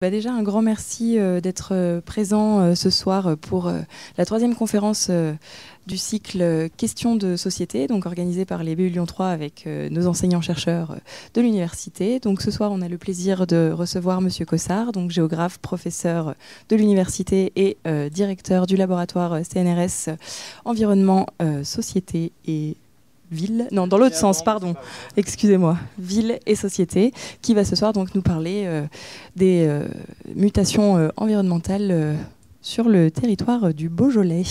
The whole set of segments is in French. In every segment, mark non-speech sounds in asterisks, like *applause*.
Bah, déjà, un grand merci euh, d'être euh, présent euh, ce soir pour la troisième conférence du cycle Questions de société, donc organisée par les BU Lyon 3 avec nos enseignants-chercheurs de l'université. Donc ce soir, on a le plaisir de recevoir Monsieur Cossard, donc géographe, professeur de l'université et directeur du laboratoire CNRS Environnement, Société et ville, non, dans l'autre sens, pardon, excusez-moi, ville et société, qui va ce soir donc nous parler euh, des euh, mutations euh, environnementales sur le territoire du Beaujolais.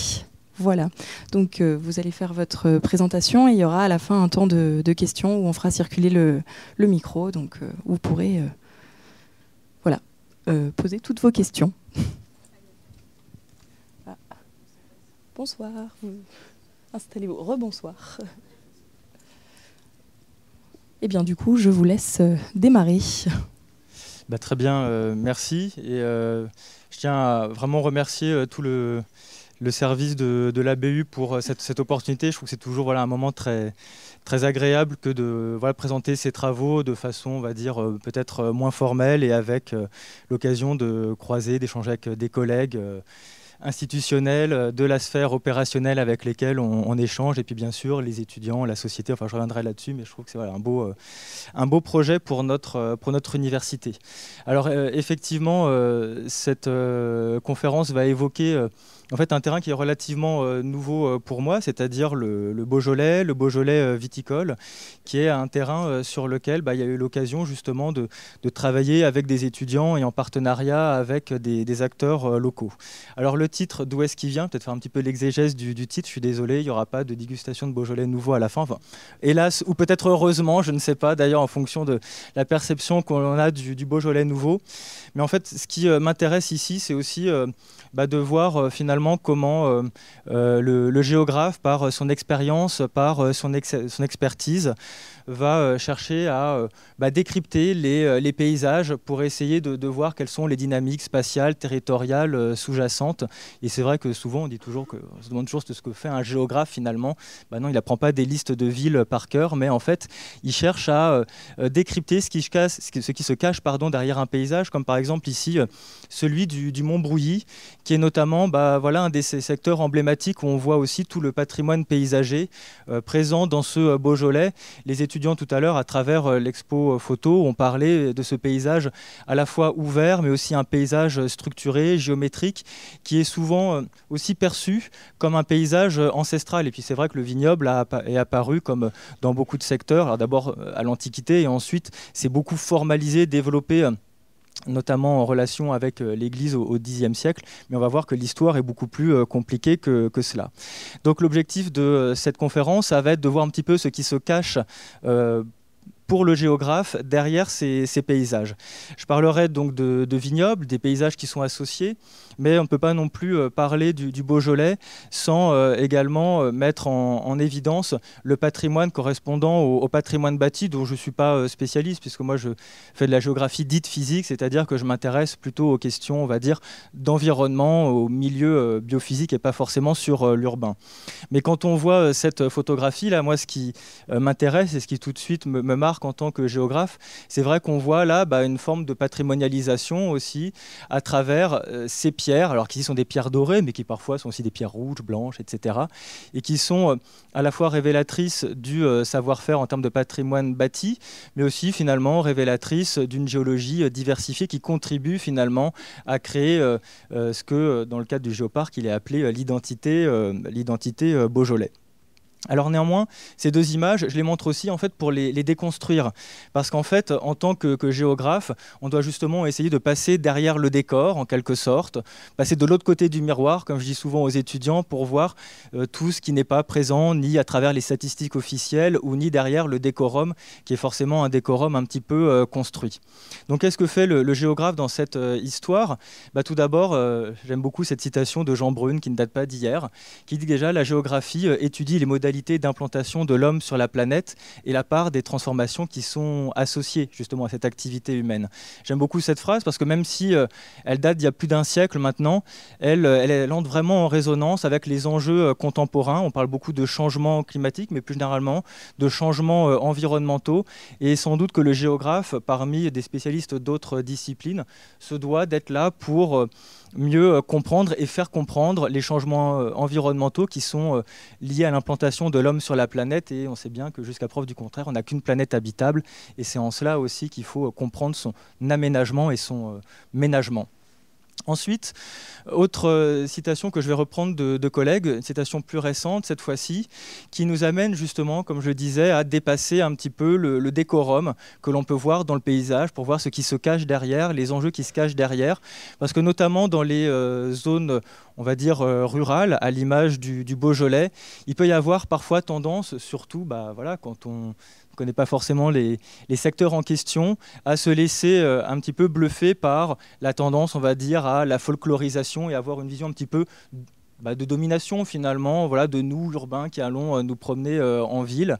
Voilà, donc vous allez faire votre présentation et il y aura à la fin un temps de, questions où on fera circuler le, micro, donc vous pourrez voilà, poser toutes vos questions. Ah. Bonsoir, installez-vous, rebonsoir. Et eh bien du coup, je vous laisse euh, démarrer. Bah, très bien, euh, merci. Et euh, je tiens à vraiment remercier tout le, service de, l'ABU pour cette, opportunité. Je trouve que c'est toujours voilà, un moment très, très agréable que de présenter ses travaux de façon, on va dire, peut-être moins formelle et avec l'occasion de croiser, d'échanger avec des collègues institutionnel, euh, de la sphère opérationnelle avec lesquelles on, échange, et puis bien sûr les étudiants, la société, enfin je reviendrai là-dessus, mais je trouve que c'est un, beau, euh, un beau projet pour notre, euh, pour notre université. Alors effectivement, cette conférence va évoquer en fait un terrain qui est relativement euh, nouveau euh, pour moi, c'est-à-dire le, Beaujolais, le Beaujolais euh, viticole, qui est un terrain sur lequel bah, il y a eu l'occasion justement de, travailler avec des étudiants et en partenariat avec des, acteurs locaux. Alors le titre, d'où est-ce qu'il vient Peut-être faire un petit peu l'exégèse du, titre, je suis désolé, il n'y aura pas de dégustation de Beaujolais nouveau à la fin. hélas, ou peut-être heureusement, je ne sais pas, d'ailleurs en fonction de la perception qu'on a du, Beaujolais nouveau. Mais en fait, ce qui m'intéresse ici, c'est aussi bah, de voir finalement comment euh, euh, le, géographe, par euh, son expérience, par son expertise, va euh, chercher à euh, bah, décrypter euh, les, paysages pour essayer de, voir quelles sont les dynamiques spatiales, territoriales sous-jacentes. Et c'est vrai que souvent on dit toujours que se demande toujours ce que fait un géographe finalement. Bah non, il n'apprend pas des listes de villes par cœur, mais en fait, il cherche à décrypter ce qui, se cache, ce qui se cache pardon, derrière un paysage, comme par exemple ici celui du, Mont Brouilly, qui est notamment bah, voilà, un des secteurs emblématiques où on voit aussi tout le patrimoine paysager présent dans ce Beaujolais. Les études étudiants tout à l'heure à travers euh, l'expo euh, photo. On parlait de ce paysage à la fois ouvert, mais aussi un paysage euh, structuré, géométrique, qui est souvent aussi perçu comme un paysage ancestral. Et puis c'est vrai que le vignoble a, est apparu comme dans beaucoup de secteurs. D'abord à l'Antiquité et ensuite c'est beaucoup formalisé, développé notamment en relation avec euh, l'Église au, Xe siècle, mais on va voir que l'histoire est beaucoup plus euh, compliquée que, cela. Donc l'objectif de euh, cette conférence, va être de voir un petit peu ce qui se cache pour le géographe derrière ces, paysages. Je parlerai donc de, vignobles, des paysages qui sont associés, mais on ne peut pas non plus euh, parler du, Beaujolais sans euh, également euh, mettre en, évidence le patrimoine correspondant au, patrimoine bâti, dont je ne suis pas spécialiste, puisque moi je fais de la géographie dite physique, c'est-à-dire que je m'intéresse plutôt aux questions, on va dire, d'environnement, au milieu biophysique et pas forcément sur l'urbain. Mais quand on voit cette photographie, là, moi ce qui m'intéresse et ce qui tout de suite me, me marque, en tant que géographe, c'est vrai qu'on voit là bah, une forme de patrimonialisation aussi à travers euh, ces pierres, alors qui sont des pierres dorées, mais qui parfois sont aussi des pierres rouges, blanches, etc., et qui sont euh, à la fois révélatrices du euh, savoir-faire en termes de patrimoine bâti, mais aussi finalement révélatrices d'une géologie diversifiée qui contribue finalement à créer ce que, dans le cadre du géoparc, il est appelé l'identité Beaujolais. Alors néanmoins, ces deux images, je les montre aussi en fait pour les, déconstruire, parce qu'en fait, en tant que, géographe, on doit justement essayer de passer derrière le décor, en quelque sorte, passer de l'autre côté du miroir, comme je dis souvent aux étudiants, pour voir euh, tout ce qui n'est pas présent, ni à travers les statistiques officielles, ou ni derrière le décorum, qui est forcément un décorum un petit peu euh, construit. Donc qu'est-ce que fait le, géographe dans cette euh, histoire bah, Tout d'abord, j'aime beaucoup cette citation de Jean Brune, qui ne date pas d'hier, qui dit déjà, la géographie étudie les modalités d'implantation de l'homme sur la planète et la part des transformations qui sont associées justement à cette activité humaine. J'aime beaucoup cette phrase parce que même si euh, elle date d'il y a plus d'un siècle maintenant, elle, euh, elle, elle, entre vraiment en résonance avec les enjeux euh, contemporains. On parle beaucoup de changements climatiques, mais plus généralement de changements environnementaux. Et sans doute que le géographe, parmi des spécialistes d'autres disciplines, se doit d'être là pour mieux euh, comprendre et faire comprendre les changements euh, environnementaux qui sont euh, liés à l'implantation de l'homme sur la planète. Et on sait bien que jusqu'à preuve du contraire, on n'a qu'une planète habitable. Et c'est en cela aussi qu'il faut comprendre son aménagement et son ménagement. Ensuite, autre euh, citation que je vais reprendre de, collègues, une citation plus récente cette fois-ci, qui nous amène justement, comme je disais, à dépasser un petit peu le, décorum que l'on peut voir dans le paysage pour voir ce qui se cache derrière, les enjeux qui se cachent derrière. Parce que notamment dans les euh, zones, on va dire, euh, rurales, à l'image du, du, Beaujolais, il peut y avoir parfois tendance, surtout bah, voilà, quand on ne connaît pas forcément les, secteurs en question, à se laisser euh, un petit peu bluffer par la tendance, on va dire, à la folklorisation et avoir une vision un petit peu bah, de domination finalement, voilà, de nous urbains qui allons euh, nous promener euh, en ville.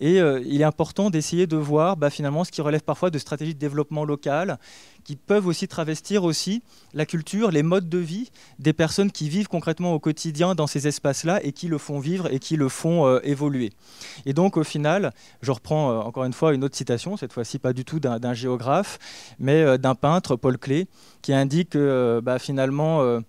Et euh, il est important d'essayer de voir bah, finalement ce qui relève parfois de stratégies de développement local, qui peuvent aussi travestir aussi la culture, les modes de vie des personnes qui vivent concrètement au quotidien dans ces espaces-là et qui le font vivre et qui le font évoluer. Et donc au final, je reprends encore une fois une autre citation, cette fois-ci pas du tout d'un géographe, mais d'un peintre, Paul clé qui indique bah, finalement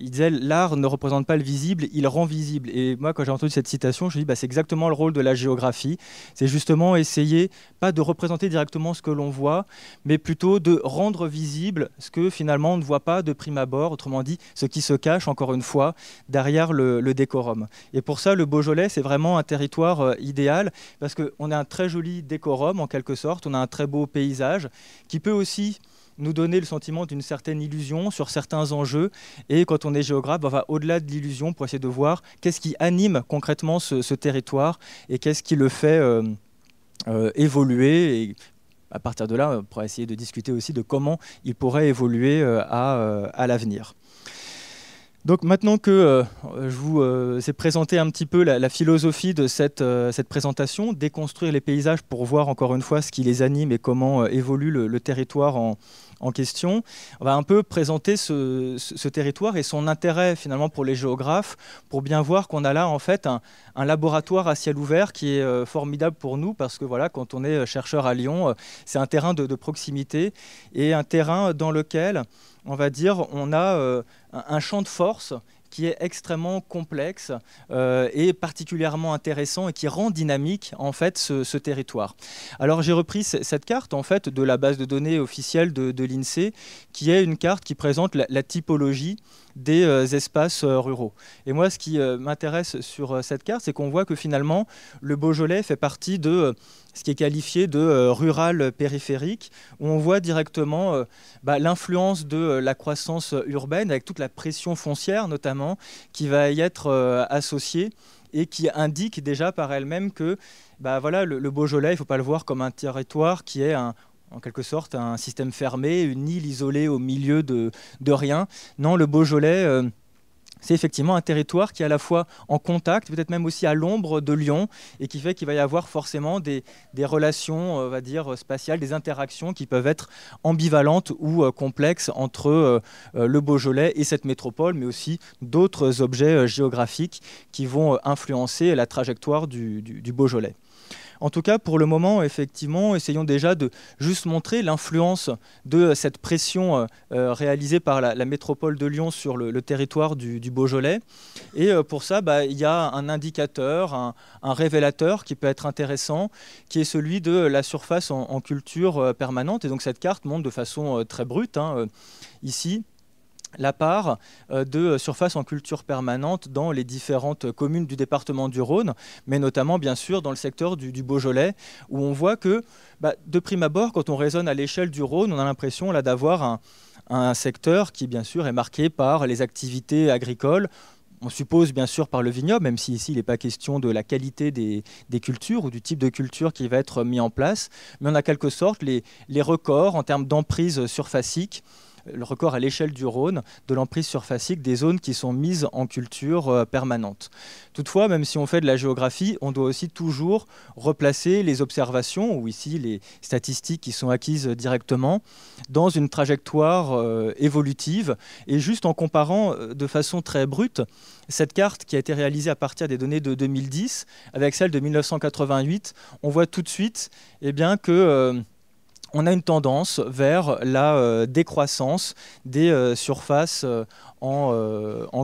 il disait l'art ne représente pas le visible, il rend visible. Et moi, quand j'ai entendu cette citation, je me suis dit bah, c'est exactement le rôle de la géographie. C'est justement essayer, pas de représenter directement ce que l'on voit, mais plutôt de rendre visible ce que finalement on ne voit pas de prime abord, autrement dit, ce qui se cache, encore une fois, derrière le, décorum. Et pour ça, le Beaujolais, c'est vraiment un territoire euh, idéal parce qu'on a un très joli décorum en quelque sorte, on a un très beau paysage qui peut aussi nous donner le sentiment d'une certaine illusion sur certains enjeux. Et quand on est géographe, on va au-delà de l'illusion pour essayer de voir qu'est-ce qui anime concrètement ce, territoire et qu'est-ce qui le fait euh, euh, évoluer. Et à partir de là, on pourra essayer de discuter aussi de comment il pourrait évoluer euh, à, l'avenir. Donc maintenant que je vous ai présenté un petit peu la, philosophie de cette, cette, présentation, déconstruire les paysages pour voir encore une fois ce qui les anime et comment évolue le, le territoire en, en question, on va un peu présenter ce, territoire et son intérêt finalement pour les géographes, pour bien voir qu'on a là en fait un, laboratoire à ciel ouvert qui est euh, formidable pour nous parce que voilà, quand on est euh, chercheur à Lyon, euh, c'est un terrain de, proximité et un terrain dans lequel on va dire, on a un champ de force qui est extrêmement complexe euh, et particulièrement intéressant et qui rend dynamique en fait ce, territoire. Alors j'ai repris cette carte en fait de la base de données officielle de, l'INSEE qui est une carte qui présente la typologie des euh, espaces euh, ruraux. Et moi, ce qui euh, m'intéresse sur cette carte, c'est qu'on voit que finalement, le Beaujolais fait partie de ce qui est qualifié de rural périphérique, où on voit directement bah, l'influence de la croissance urbaine, avec toute la pression foncière notamment, qui va y être associée et qui indique déjà par elle-même que bah voilà, le, le Beaujolais, il ne faut pas le voir comme un territoire qui est un, en quelque sorte, un système fermé, une île isolée au milieu de, rien. Non, le Beaujolais, euh, c'est effectivement un territoire qui est à la fois en contact, peut-être même aussi à l'ombre de Lyon, et qui fait qu'il va y avoir forcément des, relations, euh, va dire, spatiales, des interactions qui peuvent être ambivalentes ou euh, complexes entre le Beaujolais et cette métropole, mais aussi d'autres objets géographiques qui vont influencer la trajectoire du Beaujolais. En tout cas, pour le moment, effectivement, essayons déjà de juste montrer l'influence de euh, cette pression euh, euh, réalisée par la, métropole de Lyon sur le, territoire du, Beaujolais. Et pour ça, bah, il y a un indicateur, un, révélateur qui peut être intéressant, qui est celui de la surface en, culture permanente. Et donc cette carte montre de façon très brute, hein, ici, la part euh, de surface en culture permanente dans les différentes communes du département du Rhône, mais notamment bien sûr dans le secteur du, Beaujolais, où on voit que bah, de prime abord, quand on raisonne à l'échelle du Rhône, on a l'impression d'avoir un, secteur qui bien sûr est marqué par les activités agricoles, on suppose bien sûr par le vignoble, même si ici il n'est pas question de la qualité des, cultures ou du type de culture qui va être mis en place, mais on a quelque sorte les records en termes d'emprise surfacique le record à l'échelle du Rhône de l'emprise surfacique des zones qui sont mises en culture euh, permanente. Toutefois, même si on fait de la géographie, on doit aussi toujours replacer les observations, ou ici les statistiques qui sont acquises directement, dans une trajectoire euh, évolutive. Et juste en comparant euh, de façon très brute cette carte qui a été réalisée à partir des données de 2010 avec celle de 1988, on voit tout de suite eh bien, que on a une tendance vers la euh, décroissance des euh, surfaces euh, en,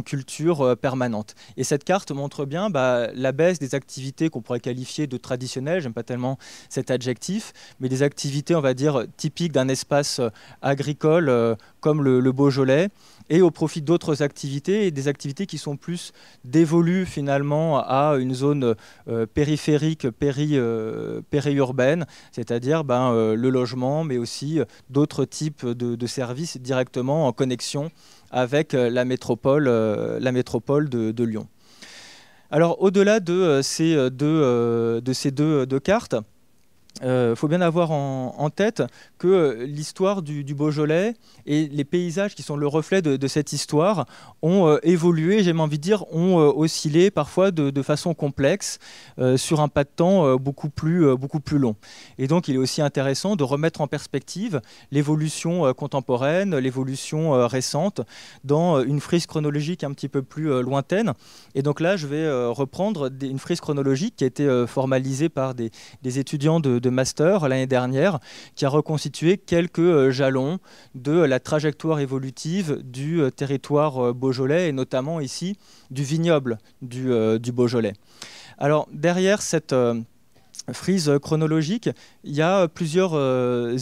culture permanente. Et cette carte montre bien bah, la baisse des activités qu'on pourrait qualifier de traditionnelles, j'aime pas tellement cet adjectif, mais des activités, on va dire, typiques d'un espace agricole comme le Beaujolais, et au profit d'autres activités, et des activités qui sont plus dévolues finalement à une zone euh, périphérique, euh, périurbaine, c'est-à-dire ben, euh, le logement, mais aussi d'autres types de, services directement en connexion avec la métropole, de, Lyon. Alors au-delà de ces deux cartes, il euh, faut bien avoir en, tête que l'histoire du, Beaujolais et les paysages qui sont le reflet de, cette histoire ont euh, évolué, j'ai envie de dire, ont euh, oscillé parfois de, façon complexe sur un pas de temps beaucoup, plus, beaucoup plus long. Et donc il est aussi intéressant de remettre en perspective l'évolution contemporaine, l'évolution récente dans une frise chronologique un petit peu plus lointaine. Et donc là, je vais reprendre une frise chronologique qui a été formalisée par des, étudiants de master l'année dernière, qui a reconstitué quelques euh, jalons de la trajectoire évolutive du euh, territoire euh, beaujolais et notamment ici du vignoble du, Beaujolais. Alors derrière cette frise chronologique, il y a plusieurs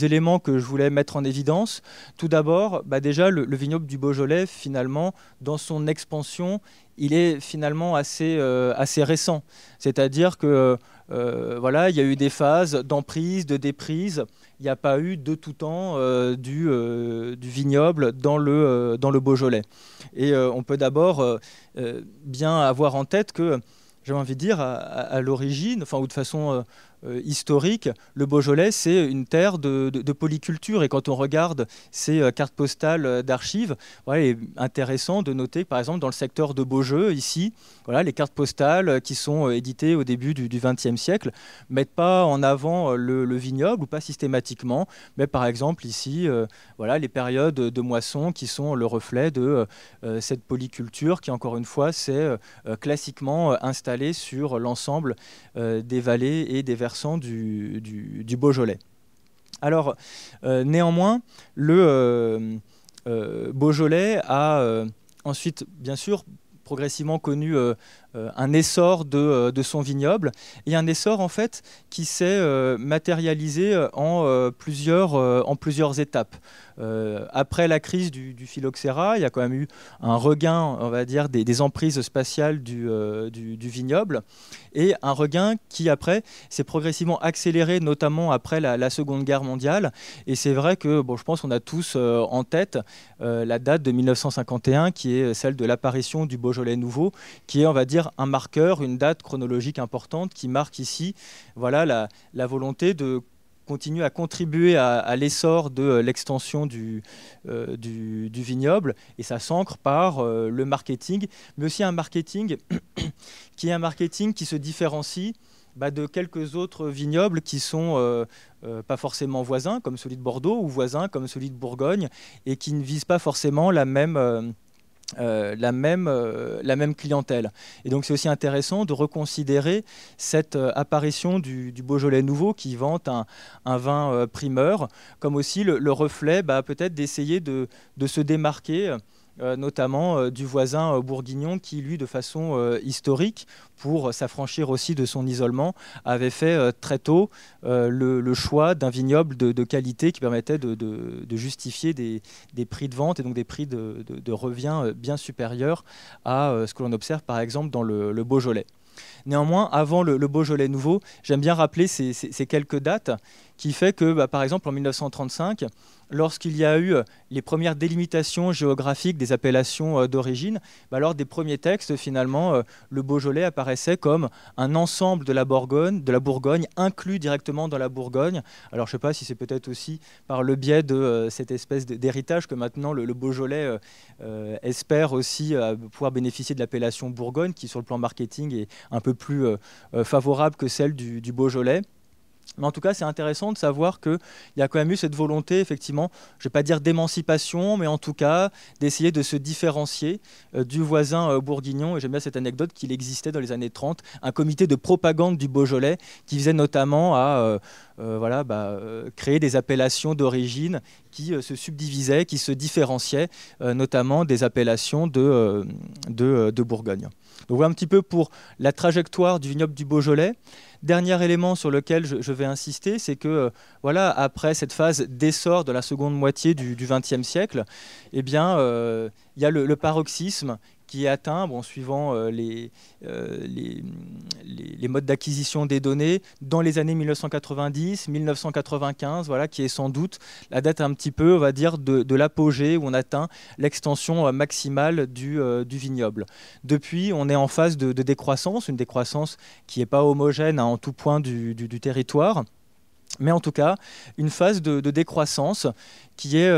éléments que je voulais mettre en évidence. Tout d'abord, bah, déjà, le, vignoble du Beaujolais, finalement, dans son expansion, il est finalement assez, euh, assez récent. C'est-à-dire que euh, voilà, il y a eu des phases d'emprise, de déprise. Il n'y a pas eu de tout temps euh, du, vignoble dans le, dans le Beaujolais. Et on peut d'abord bien avoir en tête que, j'ai envie de dire, à, l'origine, enfin, ou de façon euh, historique, le Beaujolais, c'est une terre de, polyculture. Et quand on regarde ces euh, cartes postales euh, d'archives, il est intéressant de noter, par exemple, dans le secteur de Beaujeu, ici, voilà, les cartes postales qui sont éditées au début du XXe siècle ne mettent pas en avant le, vignoble, ou pas systématiquement, mais par exemple, ici, voilà, les périodes de moisson qui sont le reflet de cette polyculture qui, encore une fois, s'est classiquement installée sur l'ensemble des vallées et des versants du, Beaujolais. Alors, euh, néanmoins, le euh, euh, Beaujolais a ensuite, bien sûr, progressivement connu euh, un essor euh, de, son vignoble et un essor en fait qui s'est euh, matérialisé en, plusieurs, en plusieurs étapes. après la crise du, du, il y a quand même eu un regain, on va dire, des, emprises spatiales du, du, vignoble et un regain qui après s'est progressivement accéléré, notamment après la, Seconde Guerre mondiale. Et c'est vrai que, bon, je pense qu'on a tous en tête la date de 1951 qui est celle de l'apparition du Beaujolais nouveau, qui est, on va dire, un marqueur, une date chronologique importante qui marque ici voilà, la, volonté de continuer à contribuer à, l'essor de euh, l'extension euh, du, vignoble et ça s'ancre par euh, le marketing, mais aussi un marketing *coughs* qui est un marketing qui se différencie bah, de quelques autres vignobles qui sont pas forcément voisins comme celui de Bordeaux ou voisins comme celui de Bourgogne et qui ne visent pas forcément la même euh, euh, la, même, clientèle. Et donc c'est aussi intéressant de reconsidérer cette euh, apparition du, Beaujolais nouveau qui vante un, vin primeur, comme aussi le, reflet bah, peut-être d'essayer de, se démarquer euh, notamment euh, du voisin euh, bourguignon qui, lui, de façon historique, pour s'affranchir aussi de son isolement, avait fait très tôt le, choix d'un vignoble de, qualité qui permettait de, justifier des, prix de vente et donc des prix de, revient bien supérieurs à ce que l'on observe par exemple dans le, Beaujolais. Néanmoins, avant le, Beaujolais nouveau, j'aime bien rappeler ces, quelques dates qui fait que, bah, par exemple, en 1935, lorsqu'il y a eu euh, les premières délimitations géographiques des appellations euh, d'origine, alors bah, lors des premiers textes, finalement, euh, le Beaujolais apparaissait comme un ensemble de la Bourgogne, de la Bourgogne inclus directement dans la Bourgogne. Alors, je ne sais pas si c'est peut-être aussi par le biais de cette espèce d'héritage que maintenant le, Beaujolais espère aussi pouvoir bénéficier de l'appellation Bourgogne, qui sur le plan marketing est un peu plus favorable que celle du Beaujolais. Mais en tout cas, c'est intéressant de savoir qu'il y a quand même eu cette volonté, effectivement, je ne vais pas dire d'émancipation, mais en tout cas d'essayer de se différencier euh, du voisin euh, bourguignon. Et j'aime bien cette anecdote qu'il existait dans les années 30 un comité de propagande du Beaujolais qui visait notamment à euh, euh, voilà, bah, euh, créer des appellations d'origine qui euh, se subdivisaient, qui se différenciaient, notamment des appellations de, Bourgogne. Donc voilà un petit peu pour la trajectoire du vignoble du Beaujolais. Dernier élément sur lequel je, vais insister, c'est que voilà, après cette phase d'essor de la seconde moitié du XXe siècle, eh bien, il y a le, paroxysme qui est atteint, suivant euh, euh, les, les, modes d'acquisition des données, dans les années 1990, 1995, voilà, qui est sans doute la date un petit peu, on va dire, de, l'apogée où on atteint l'extension euh, maximale du, du, vignoble. Depuis, on est en phase de, décroissance, une décroissance qui n'est pas homogène hein, en tout point du, territoire. Mais en tout cas, une phase de, décroissance qui est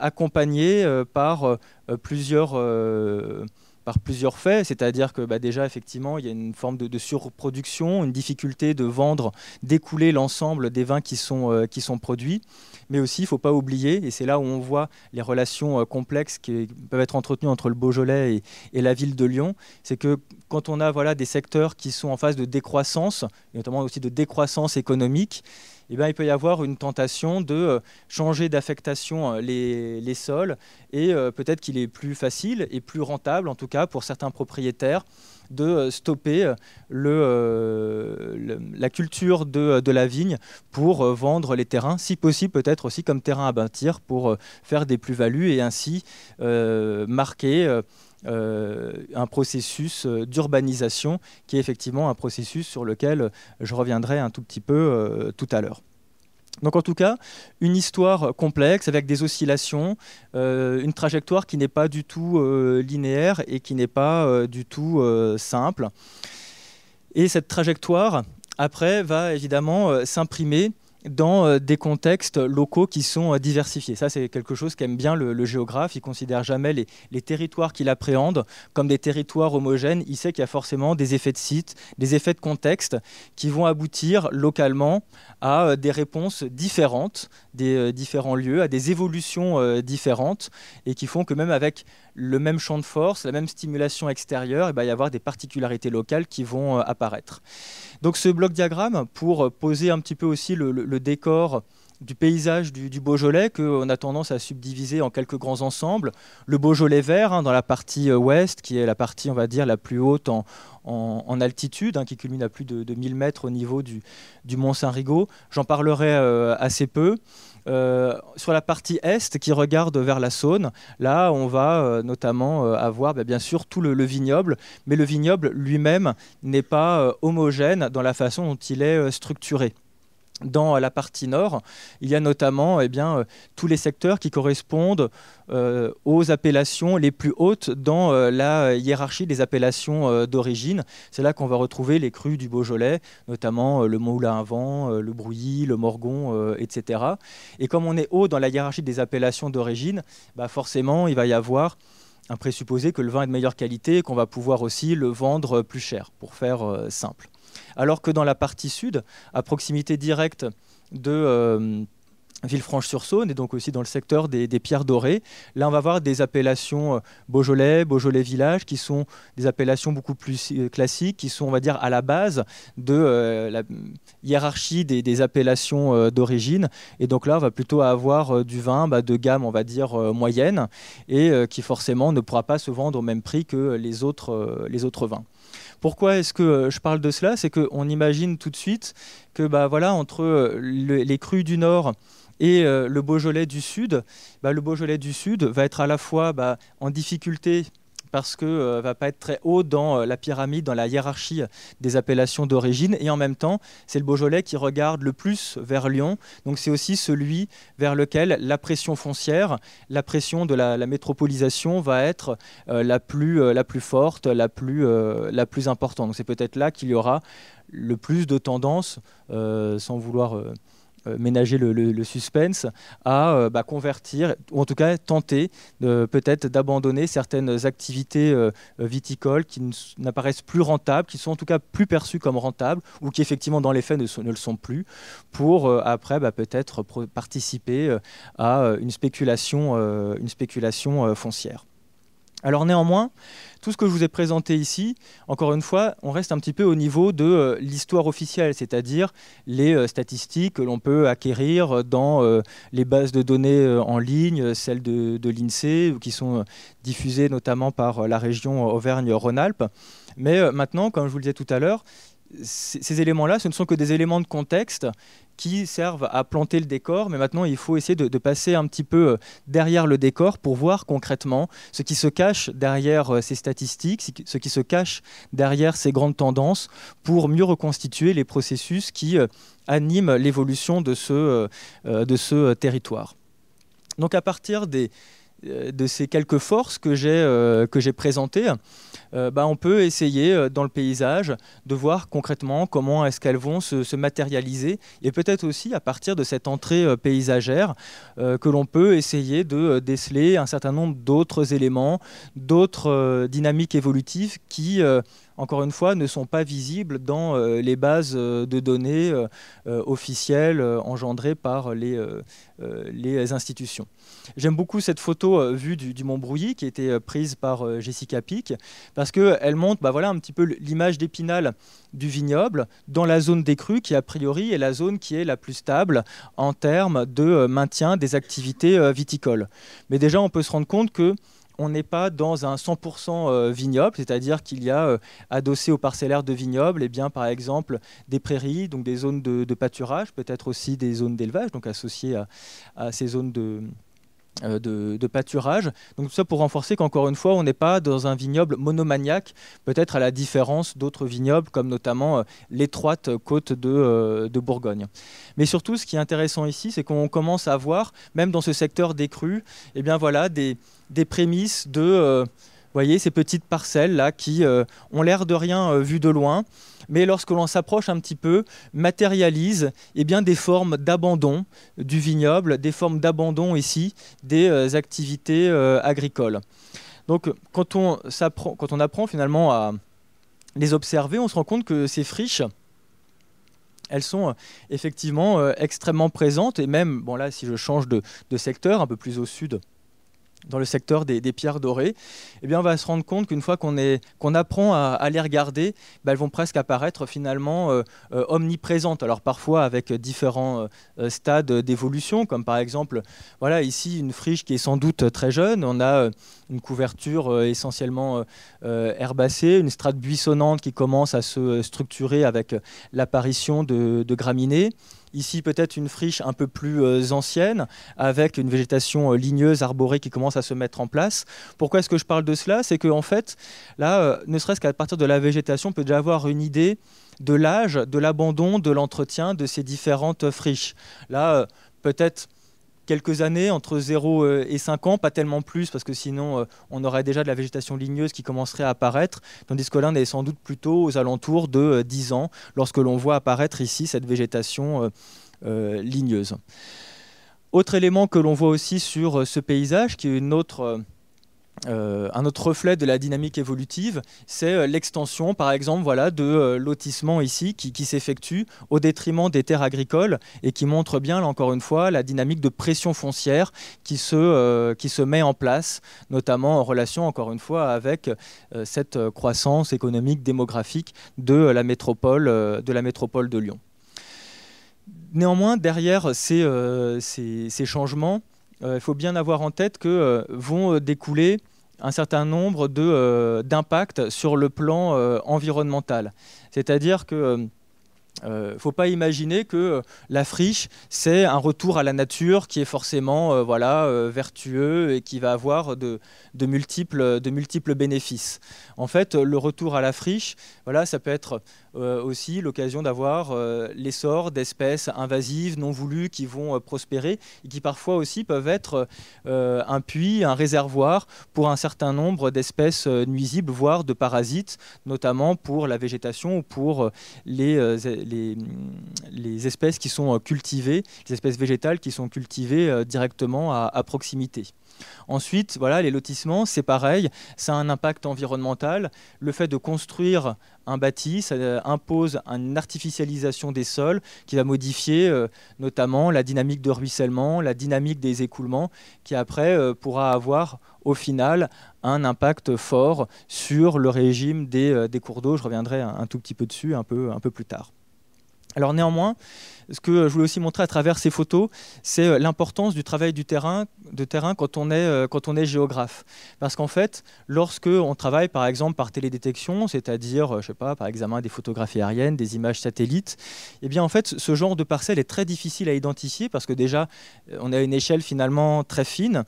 accompagnée par plusieurs par plusieurs faits, c'est-à-dire que bah, déjà effectivement il y a une forme de, surproduction, une difficulté de vendre, d'écouler l'ensemble des vins qui sont, euh, qui sont produits, mais aussi il ne faut pas oublier, et c'est là où on voit les relations euh, complexes qui peuvent être entretenues entre le Beaujolais et, la ville de Lyon, c'est que quand on a voilà, des secteurs qui sont en phase de décroissance, et notamment aussi de décroissance économique, eh ben, il peut y avoir une tentation de euh, changer d'affectation euh, les, sols et euh, peut-être qu'il est plus facile et plus rentable, en tout cas pour certains propriétaires, de stopper le, la culture de, la vigne pour vendre les terrains, si possible peut-être aussi comme terrain à bâtir pour faire des plus-values et ainsi marquer euh, un processus euh, d'urbanisation qui est effectivement un processus sur lequel je reviendrai un tout petit peu euh, tout à l'heure. Donc en tout cas, une histoire complexe avec des oscillations, une trajectoire qui n'est pas du tout linéaire et qui n'est pas du tout simple. Et cette trajectoire, après, va évidemment s'imprimer dans euh, des contextes locaux qui sont euh, diversifiés. Ça, c'est quelque chose qu'aime bien le, géographe. Il considère jamais les, les territoires qu'il appréhende comme des territoires homogènes. Il sait qu'il y a forcément des effets de site, des effets de contexte qui vont aboutir localement à euh, des réponses différentes des différents lieux, à des évolutions différentes et qui font que même avec le même champ de force, la même stimulation extérieure, il va y avoir des particularités locales qui vont euh, apparaître. Donc ce bloc diagramme, pour euh, poser un petit peu aussi le, décor du paysage du, Beaujolais qu'on a tendance à subdiviser en quelques grands ensembles. Le Beaujolais vert hein, dans la partie euh, ouest, qui est la partie, on va dire, la plus haute en, altitude, hein, qui culmine à plus de, de 1000 mètres au niveau du, Mont Saint-Rigaud. J'en parlerai assez peu. Euh, sur la partie est qui regarde vers la Saône, là on va euh, notamment euh, avoir bah, bien sûr tout le, vignoble, mais le vignoble lui-même n'est pas homogène dans la façon dont il est structuré dans la partie nord, il y a notamment eh euh, tous les secteurs qui correspondent euh, aux appellations les plus hautes dans euh, la hiérarchie des appellations d'origine. C'est là qu'on va retrouver les crues du Beaujolais, notamment le moulin à vent, le Brouilly, le Morgon, etc. Et comme on est haut dans la hiérarchie des appellations d'origine, bah, forcément, il va y avoir un présupposé que le vin est de meilleure qualité et qu'on va pouvoir aussi le vendre plus cher, pour faire simple alors que dans la partie sud, à proximité directe de... Euh, Villefranche-sur-Saône et donc aussi dans le secteur des, pierres dorées. Là, on va voir des appellations euh, Beaujolais, Beaujolais Village, qui sont des appellations beaucoup plus euh, classiques, qui sont, on va dire, à la base de la hiérarchie des, appellations d'origine. Et donc là, on va plutôt avoir du vin bah, de gamme, on va dire, moyenne, et qui forcément ne pourra pas se vendre au même prix que les autres vins. Pourquoi est-ce que euh, je parle de cela C'est qu'on imagine tout de suite que bah, voilà, entre euh, les crues du Nord et euh, le Beaujolais du Sud, bah, le Beaujolais du Sud va être à la fois bah, en difficulté parce qu'elle euh, ne va pas être très haut dans euh, la pyramide, dans la hiérarchie des appellations d'origine. Et en même temps, c'est le Beaujolais qui regarde le plus vers Lyon. Donc c'est aussi celui vers lequel la pression foncière, la pression de la, métropolisation va être euh, la, plus, la plus forte, la plus, la plus importante. Donc c'est peut-être là qu'il y aura le plus de tendances, sans vouloir... Euh, ménager le, suspense, à euh, bah, convertir, ou en tout cas tenter euh, peut-être d'abandonner certaines activités viticoles qui n'apparaissent plus rentables, qui sont en tout cas plus perçues comme rentables, ou qui effectivement dans les faits ne, le sont plus, pour après bah, peut-être participer à une une spéculation foncière. Alors néanmoins, tout ce que je vous ai présenté ici, encore une fois, on reste un petit peu au niveau de euh, l'histoire officielle, c'est-à-dire les euh, statistiques que l'on peut acquérir euh, dans les bases de données en ligne, celles de, de l'INSEE, qui sont diffusées notamment par la région Auvergne-Rhône-Alpes. Mais maintenant, comme je vous le disais tout à l'heure, ces éléments-là, ce ne sont que des éléments de contexte qui servent à planter le décor, mais maintenant il faut essayer de, passer un petit peu euh, derrière le décor pour voir concrètement ce qui se cache derrière euh, ces statistiques, ce qui se cache derrière ces grandes tendances, pour mieux reconstituer les processus qui euh, animent l'évolution de, ce, de ce territoire. Donc à partir des, de ces quelques forces que j'ai présentées, euh, bah, on peut essayer euh, dans le paysage de voir concrètement comment est-ce qu'elles vont se, matérialiser et peut-être aussi à partir de cette entrée euh, paysagère que l'on peut essayer de déceler un certain nombre d'autres éléments, d'autres dynamiques évolutives qui encore une fois, ne sont pas visibles dans euh, les bases euh, de données euh, officielles engendrées par les, institutions. J'aime beaucoup cette photo vue du, Mont Brouilly qui a été prise par Jessica Pic parce qu'elle montre bah, voilà, un petit peu l'image d'épinal du vignoble dans la zone des crues qui a priori est la zone qui est la plus stable en termes de maintien des activités viticoles. Mais déjà on peut se rendre compte que on n'est pas dans un 100% euh, vignoble, c'est-à-dire qu'il y a euh, adossé au parcellaire de vignoble, eh bien, par exemple des prairies, donc des zones de, pâturage, peut-être aussi des zones d'élevage, donc associées à ces zones de, euh, de, pâturage. Donc tout ça pour renforcer qu'encore une fois, on n'est pas dans un vignoble monomaniaque, peut-être à la différence d'autres vignobles, comme notamment euh, l'étroite côte euh, de, Bourgogne. Mais surtout, ce qui est intéressant ici, c'est qu'on commence à voir, même dans ce secteur des crues, eh bien voilà, des, prémices de voyez ces petites parcelles là qui euh, ont l'air de rien euh, vu de loin, mais lorsque l'on s'approche un petit peu, matérialisent eh bien, des formes d'abandon du vignoble, des formes d'abandon ici des euh, activités agricoles. Donc quand on, quand on apprend finalement à les observer, on se rend compte que ces friches, elles sont effectivement extrêmement présentes et même, bon là si je change de secteur un peu plus au sud, dans le secteur des, pierres dorées, eh bien, on va se rendre compte qu'une fois qu'on apprend à, les regarder, bah, elles vont presque apparaître finalement euh, euh, omniprésentes. Alors parfois avec différents euh, stades d'évolution, comme par exemple, voilà, ici une friche qui est sans doute très jeune. On a une couverture essentiellement herbacée, une strate buissonnante qui commence à se structurer avec l'apparition de graminées. Ici, peut-être une friche un peu plus euh, ancienne, avec une végétation euh, ligneuse, arborée qui commence à se mettre en place. Pourquoi est-ce que je parle de cela C'est qu'en fait, là, euh, ne serait-ce qu'à partir de la végétation, on peut déjà avoir une idée de l'âge, de l'abandon, de l'entretien de ces différentes friches. Là, peut-être quelques années, entre 0 euh, et 5 ans, pas tellement plus, parce que sinon euh, on aurait déjà de la végétation ligneuse qui commencerait à apparaître, tandis que l'Inde est sans doute plutôt aux alentours de 10 euh, ans, lorsque l'on voit apparaître ici cette végétation ligneuse. Autre élément que l'on voit aussi sur ce paysage, qui est une autre euh, un autre reflet de la dynamique évolutive, c'est euh, l'extension, par exemple, de euh, l'autissement ici qui, s'effectue au détriment des terres agricoles et qui montre bien, encore une fois, la dynamique de pression foncière qui se, qui se met en place, notamment en relation, encore une fois, avec cette croissance économique, démographique de la métropole de, la métropole de Lyon. Néanmoins, derrière ces changements, euh, il faut bien avoir en tête que euh, vont euh, découler un certain nombre d'impacts sur le plan environnemental. C'est-à-dire que ne faut pas imaginer que la friche, c'est un retour à la nature qui est forcément voilà, vertueux et qui va avoir de, de, multiples, de multiples bénéfices. En fait, le retour à la friche, voilà, ça peut être euh, aussi l'occasion d'avoir euh, l'essor d'espèces invasives, non voulues, qui vont euh, prospérer et qui parfois aussi peuvent être un puits, un réservoir pour un certain nombre d'espèces nuisibles, voire de parasites, notamment pour la végétation ou pour les, mm, les, espèces qui sont cultivées, les espèces végétales qui sont cultivées directement à, à proximité. Ensuite, voilà, les lotissements, c'est pareil, ça a un impact environnemental. Le fait de construire un bâti, ça euh, impose une artificialisation des sols qui va modifier euh, notamment la dynamique de ruissellement, la dynamique des écoulements, qui après euh, pourra avoir au final un impact fort sur le régime des, cours d'eau. Je reviendrai un, tout petit peu dessus un peu, un peu plus tard. Alors néanmoins, ce que je voulais aussi montrer à travers ces photos, c'est euh, l'importance du travail du terrain, de terrain quand on est, euh, quand on est géographe. Parce qu'en fait, lorsque on travaille par exemple par télédétection, c'est-à-dire, euh, je sais pas, par examen des photographies aériennes, des images satellites, eh bien en fait, ce genre de parcelle est très difficile à identifier parce que déjà, on a une échelle finalement très fine.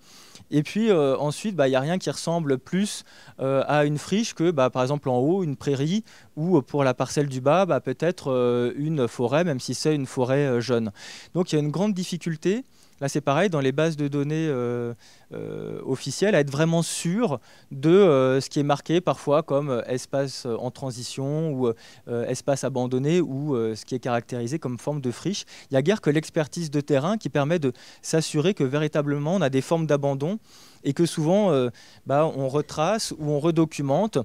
Et puis euh, ensuite, il bah, n'y a rien qui ressemble plus euh, à une friche que, bah, par exemple, en haut, une prairie ou euh, pour la parcelle du bas, bah, peut-être une forêt, même si c'est une forêt jeune. Donc il y a une grande difficulté Là, c'est pareil, dans les bases de données euh, euh, officielles, à être vraiment sûr de euh, ce qui est marqué parfois comme espace en transition ou espace abandonné ou ce qui est caractérisé comme forme de friche. Il n'y a guère que l'expertise de terrain qui permet de s'assurer que véritablement on a des formes d'abandon et que souvent bah, on retrace ou on redocumente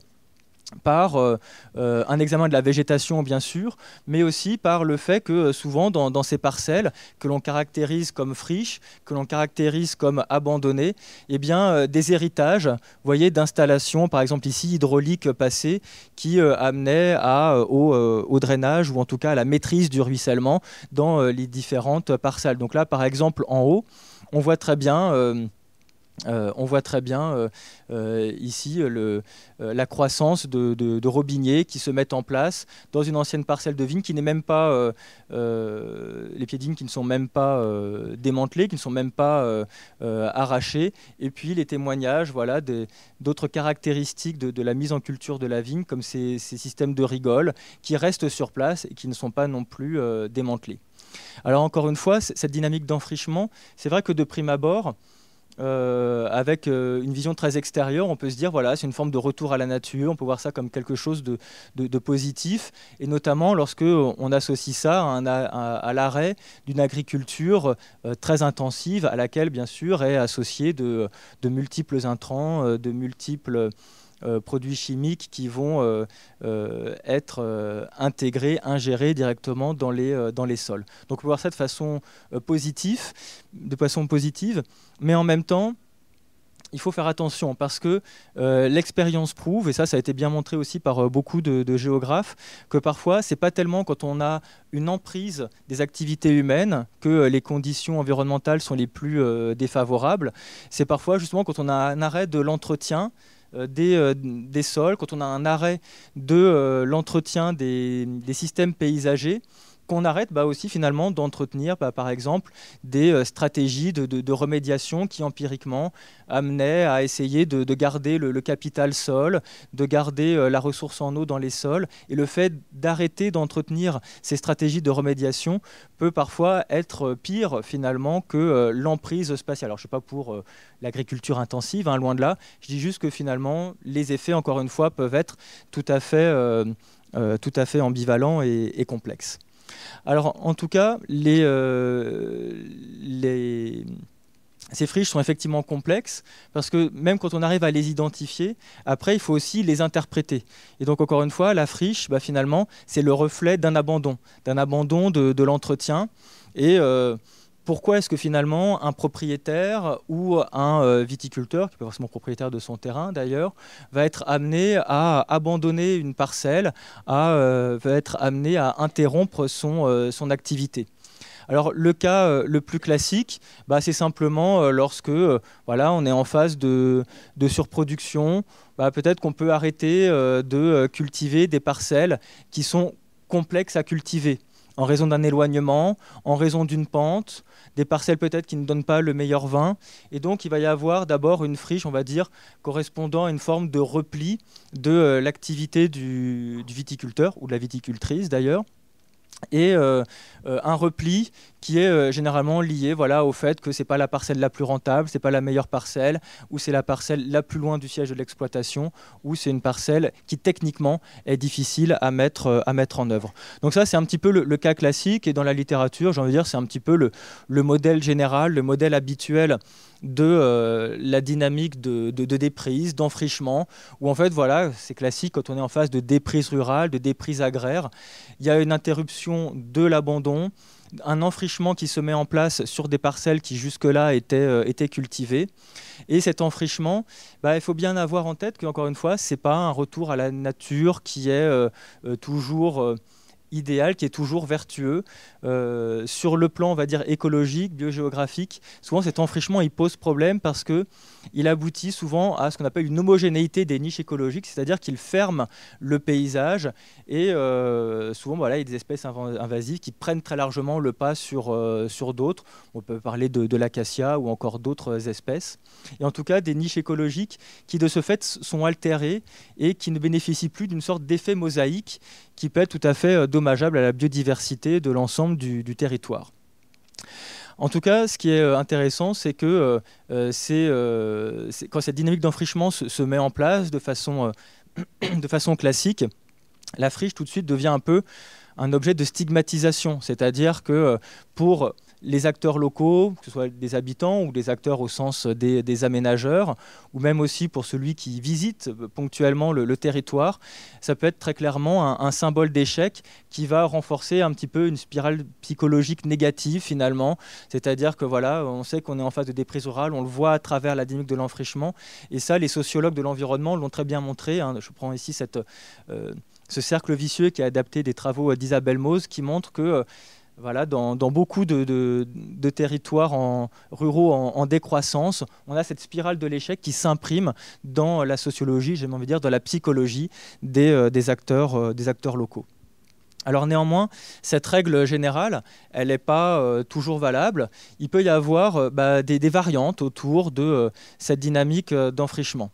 par euh, euh, un examen de la végétation bien sûr, mais aussi par le fait que euh, souvent dans, ces parcelles que l'on caractérise comme friches, que l'on caractérise comme abandonnées, eh bien, des héritages voyez, d'installations, par exemple ici hydrauliques passées, qui amenaient au, drainage ou en tout cas à la maîtrise du ruissellement dans les différentes parcelles. Donc là par exemple en haut, on voit très bien euh, on voit très bien euh, euh, ici la croissance de, robiniers qui se mettent en place dans une ancienne parcelle de vigne qui n'est même pas les pieds de qui ne sont même pas démantelés, qui ne sont même pas arrachés, et puis les témoignages voilà d'autres caractéristiques de, la mise en culture de la vigne comme ces, systèmes de rigoles qui restent sur place et qui ne sont pas non plus démantelés. Alors encore une fois, cette dynamique d'enfrichement, c'est vrai que de prime abord euh, avec euh, une vision très extérieure, on peut se dire voilà, c'est une forme de retour à la nature, on peut voir ça comme quelque chose de, positif, et notamment lorsque on associe ça à, l'arrêt d'une agriculture euh, très intensive, à laquelle bien sûr est associé de multiples intrants, de multiples euh, produits chimiques qui vont euh, euh, être intégrés, ingérés directement dans les, dans les sols. Donc on peut voir ça de façon, positive, de façon positive, mais en même temps, il faut faire attention parce que l'expérience prouve, et ça, ça a été bien montré aussi par beaucoup de, géographes, que parfois, c'est pas tellement quand on a une emprise des activités humaines que les conditions environnementales sont les plus défavorables. C'est parfois justement quand on a un arrêt de l'entretien euh, euh, des, sols, quand on a un arrêt de euh, l'entretien des systèmes paysagers, qu'on arrête bah, aussi finalement d'entretenir, bah, par exemple, des euh, stratégies de, remédiation qui empiriquement amenaient à essayer de, garder le, capital sol, de garder euh, la ressource en eau dans les sols. Et le fait d'arrêter d'entretenir ces stratégies de remédiation peut parfois être euh, pire finalement que l'emprise spatiale. Alors je ne suis pas pour l'agriculture intensive, hein, loin de là. Je dis juste que finalement, les effets, encore une fois, peuvent être tout à fait... ambivalents tout à fait ambivalents et, complexes. Alors en tout cas, euh, les, ces friches sont effectivement complexes parce que même quand on arrive à les identifier, après il faut aussi les interpréter. Et donc encore une fois, la friche, bah, finalement, c'est le reflet d'un abandon, d'un abandon de, l'entretien. Et euh, pourquoi est-ce que finalement un propriétaire ou un euh, viticulteur, qui peut être propriétaire de son terrain d'ailleurs, va être amené à abandonner une parcelle, à, euh, va être amené à interrompre son, euh, activité alors le cas le plus classique, bah, c'est simplement lorsque voilà, on est en phase de, surproduction, bah, peut-être qu'on peut arrêter de cultiver des parcelles qui sont complexes à cultiver en raison d'un éloignement, en raison d'une pente, des parcelles peut-être qui ne donnent pas le meilleur vin. Et donc il va y avoir d'abord une friche, on va dire, correspondant à une forme de repli de euh, l'activité du, du viticulteur ou de la viticultrice d'ailleurs et euh, euh, un repli qui est euh, généralement lié voilà, au fait que ce n'est pas la parcelle la plus rentable, ce n'est pas la meilleure parcelle, ou c'est la parcelle la plus loin du siège de l'exploitation, ou c'est une parcelle qui techniquement est difficile à mettre, en œuvre. Donc ça, c'est un petit peu le, cas classique, et dans la littérature, j'ai envie de dire, c'est un petit peu le modèle général, le modèle habituel de euh, la dynamique de, déprise, d'enfrichement, où en fait, voilà, c'est classique quand on est en face de déprise rurale, de déprise agraire, il y a une interruption de l'abandon, un enfrichement qui se met en place sur des parcelles qui jusque-là étaient, euh, cultivées. Et cet enfrichement, bah, il faut bien avoir en tête qu'encore une fois, ce n'est pas un retour à la nature qui est euh, toujours idéal qui est toujours vertueux euh, sur le plan, on va dire, écologique, biogéographique. Souvent, cet enfrichement, il pose problème parce que il aboutit souvent à ce qu'on appelle une homogénéité des niches écologiques, c'est-à-dire qu'il ferme le paysage et euh, souvent, voilà, il y a des espèces invasives qui prennent très largement le pas sur, euh, sur d'autres. On peut parler de, de l'acacia ou encore d'autres espèces. Et en tout cas, des niches écologiques qui, de ce fait, sont altérées et qui ne bénéficient plus d'une sorte d'effet mosaïque qui peut être tout à fait dommageable à la biodiversité de l'ensemble du, territoire. En tout cas, ce qui est euh, intéressant, c'est que euh, euh, quand cette dynamique d'enfrichement se, met en place de façon, *clears throat* de façon classique, la friche tout de suite devient un peu un objet de stigmatisation, c'est-à-dire que euh, pour les acteurs locaux, que ce soit des habitants ou des acteurs au sens des, aménageurs, ou même aussi pour celui qui visite euh, ponctuellement le, territoire, ça peut être très clairement un, symbole d'échec qui va renforcer un petit peu une spirale psychologique négative finalement. C'est-à-dire que voilà, on sait qu'on est en phase de déprise orale, on le voit à travers la dynamique de l'enfrichement, et ça, les sociologues de l'environnement l'ont très bien montré. Hein. Je prends ici cette, euh, ce cercle vicieux qui a adapté des travaux euh, d'Isabelle Mose qui montre que euh, voilà, dans, beaucoup de, territoires ruraux en, décroissance, on a cette spirale de l'échec qui s'imprime dans la sociologie, j'ai envie dire, dans la psychologie des, euh, acteurs, des acteurs locaux. Alors néanmoins, cette règle générale, elle n'est pas toujours valable. Il peut y avoir bah, des, variantes autour de cette dynamique d'enfrichement.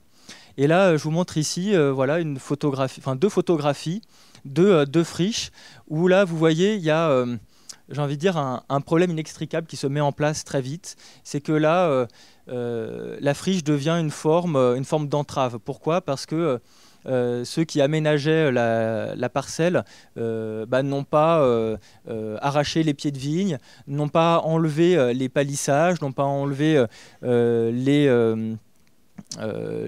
Et là, euh, je vous montre ici euh, voilà, une photographie, enfin, deux photographies, de euh, deux, friches, où là, vous voyez, il y a, j'ai envie de dire, un, problème inextricable qui se met en place très vite. C'est que là, la friche devient une forme, une forme d'entrave. Pourquoi Parce que... ceux qui aménageaient la, parcelle bah, n'ont pas arraché les pieds de vigne, n'ont pas enlevé les palissages, n'ont pas enlevé les euh, euh,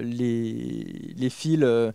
euh,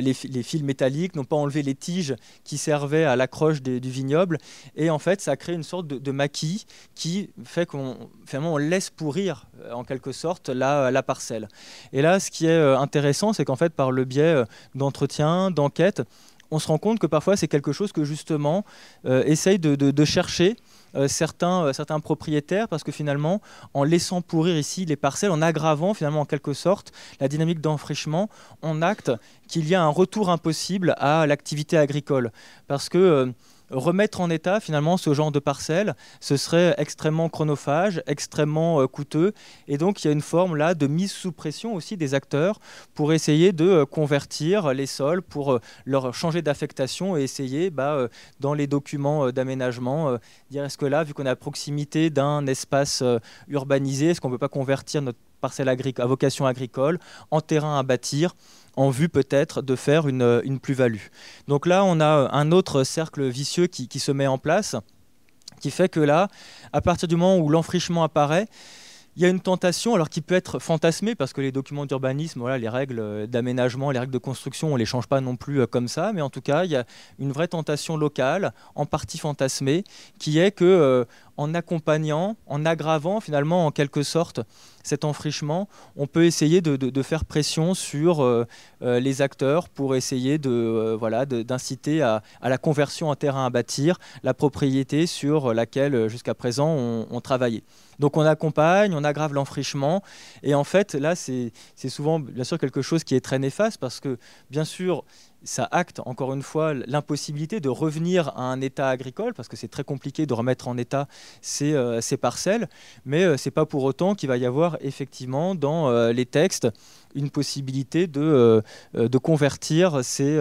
les, fils, métalliques, n'ont pas enlevé les tiges qui servaient à l'accroche du vignoble. Et en fait, ça crée une sorte de, maquis qui fait qu'on on laisse pourrir, en quelque sorte, la, parcelle. Et là, ce qui est intéressant, c'est qu'en fait, par le biais d'entretiens, d'enquêtes, on se rend compte que parfois, c'est quelque chose que justement essaye de chercher euh, certains, euh, certains propriétaires parce que finalement, en laissant pourrir ici les parcelles, en aggravant finalement en quelque sorte la dynamique d'enfrichement on acte qu'il y a un retour impossible à l'activité agricole. Parce que euh, remettre en état finalement ce genre de parcelles, ce serait extrêmement chronophage, extrêmement euh, coûteux. Et donc il y a une forme là de mise sous pression aussi des acteurs pour essayer de euh, convertir les sols, pour euh, leur changer d'affectation et essayer bah, dans les documents d'aménagement, dire est-ce que là, vu qu'on est à proximité d'un espace urbanisé, est-ce qu'on ne peut pas convertir notre parcelle à vocation agricole en terrain à bâtir en vue peut-être de faire une, plus-value. Donc là, on a un autre cercle vicieux qui se met en place, qui fait que là, à partir du moment où l'enfrichement apparaît, il y a une tentation, alors qui peut être fantasmée, parce que les documents d'urbanisme, les règles euh, d'aménagement, les règles de construction, on ne les change pas non plus euh, comme ça, mais en tout cas, il y a une vraie tentation locale, en partie fantasmée, qui est que, euh, en accompagnant, en aggravant finalement en quelque sorte cet enfrichement, on peut essayer de, faire pression sur les acteurs pour essayer d'inciter à, la conversion en terrain à bâtir, la propriété sur laquelle jusqu'à présent on, on travaillait. Donc on accompagne, on aggrave l'enfrichement. Et en fait, là, c'est souvent, bien sûr, quelque chose qui est très néfaste parce que, bien sûr, ça acte encore une fois l'impossibilité de revenir à un état agricole parce que c'est très compliqué de remettre en état ces, euh, parcelles, mais euh, c'est pas pour autant qu'il va y avoir effectivement dans euh, les textes une possibilité de, de convertir ces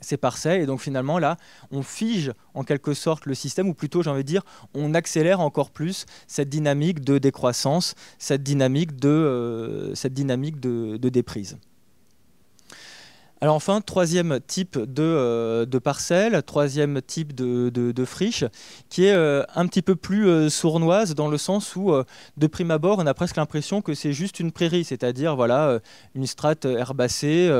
ces parcelles. Et donc finalement, là, on fige en quelque sorte le système, ou plutôt, j'ai envie de dire, on accélère encore plus cette dynamique de décroissance, cette dynamique de, euh, cette dynamique de, déprise. Alors enfin, troisième type de, euh, parcelle, troisième type de, friche, qui est euh, un petit peu plus sournoise dans le sens où, de prime abord, on a presque l'impression que c'est juste une prairie, c'est-à-dire voilà, une strate herbacée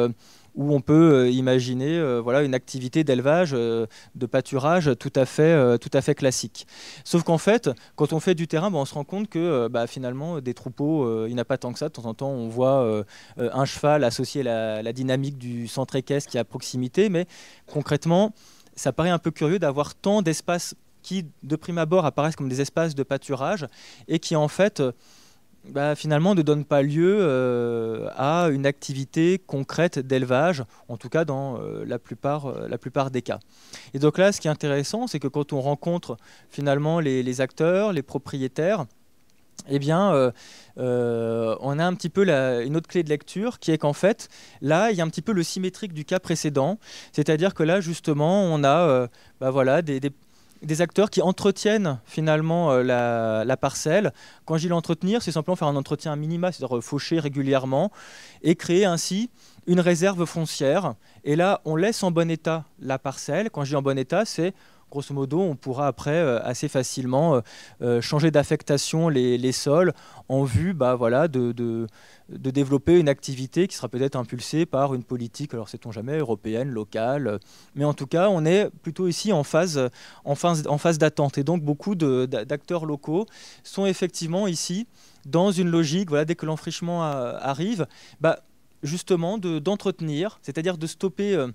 où on peut euh, imaginer euh, voilà, une activité d'élevage, euh, de pâturage tout à fait, tout à fait classique. Sauf qu'en fait, quand on fait du terrain, ben, on se rend compte que bah, finalement, des troupeaux, il n'y a pas tant que ça. De temps en temps, on voit un cheval associé à la, dynamique du centre équestre qui est à proximité, mais concrètement, ça paraît un peu curieux d'avoir tant d'espaces qui, de prime abord, apparaissent comme des espaces de pâturage et qui, en fait, bah, finalement ne donne pas lieu euh, à une activité concrète d'élevage, en tout cas dans euh, la, plupart, euh, la plupart des cas. Et donc là, ce qui est intéressant, c'est que quand on rencontre finalement les, acteurs, les propriétaires, eh bien, on a un petit peu une autre clé de lecture qui est qu'en fait, là, il y a un petit peu le symétrique du cas précédent. C'est-à-dire que là, justement, on a bah, voilà, des des acteurs qui entretiennent finalement euh, la, parcelle. Quand je dis l'entretenir, c'est simplement faire un entretien minima, c'est-à-dire euh, faucher régulièrement et créer ainsi une réserve foncière. Et là, on laisse en bon état la parcelle. Quand je dis en bon état, c'est grosso modo, on pourra après euh, assez facilement euh, euh, changer d'affectation les, sols en vue bah, voilà, de, développer une activité qui sera peut-être impulsée par une politique, alors sait-on jamais, européenne, locale. Mais en tout cas, on est plutôt ici en phase, en phase, d'attente. Et donc, beaucoup d'acteurs locaux sont effectivement ici dans une logique, voilà, dès que l'enfrichement arrive, bah, justement d'entretenir, c'est-à-dire de stopper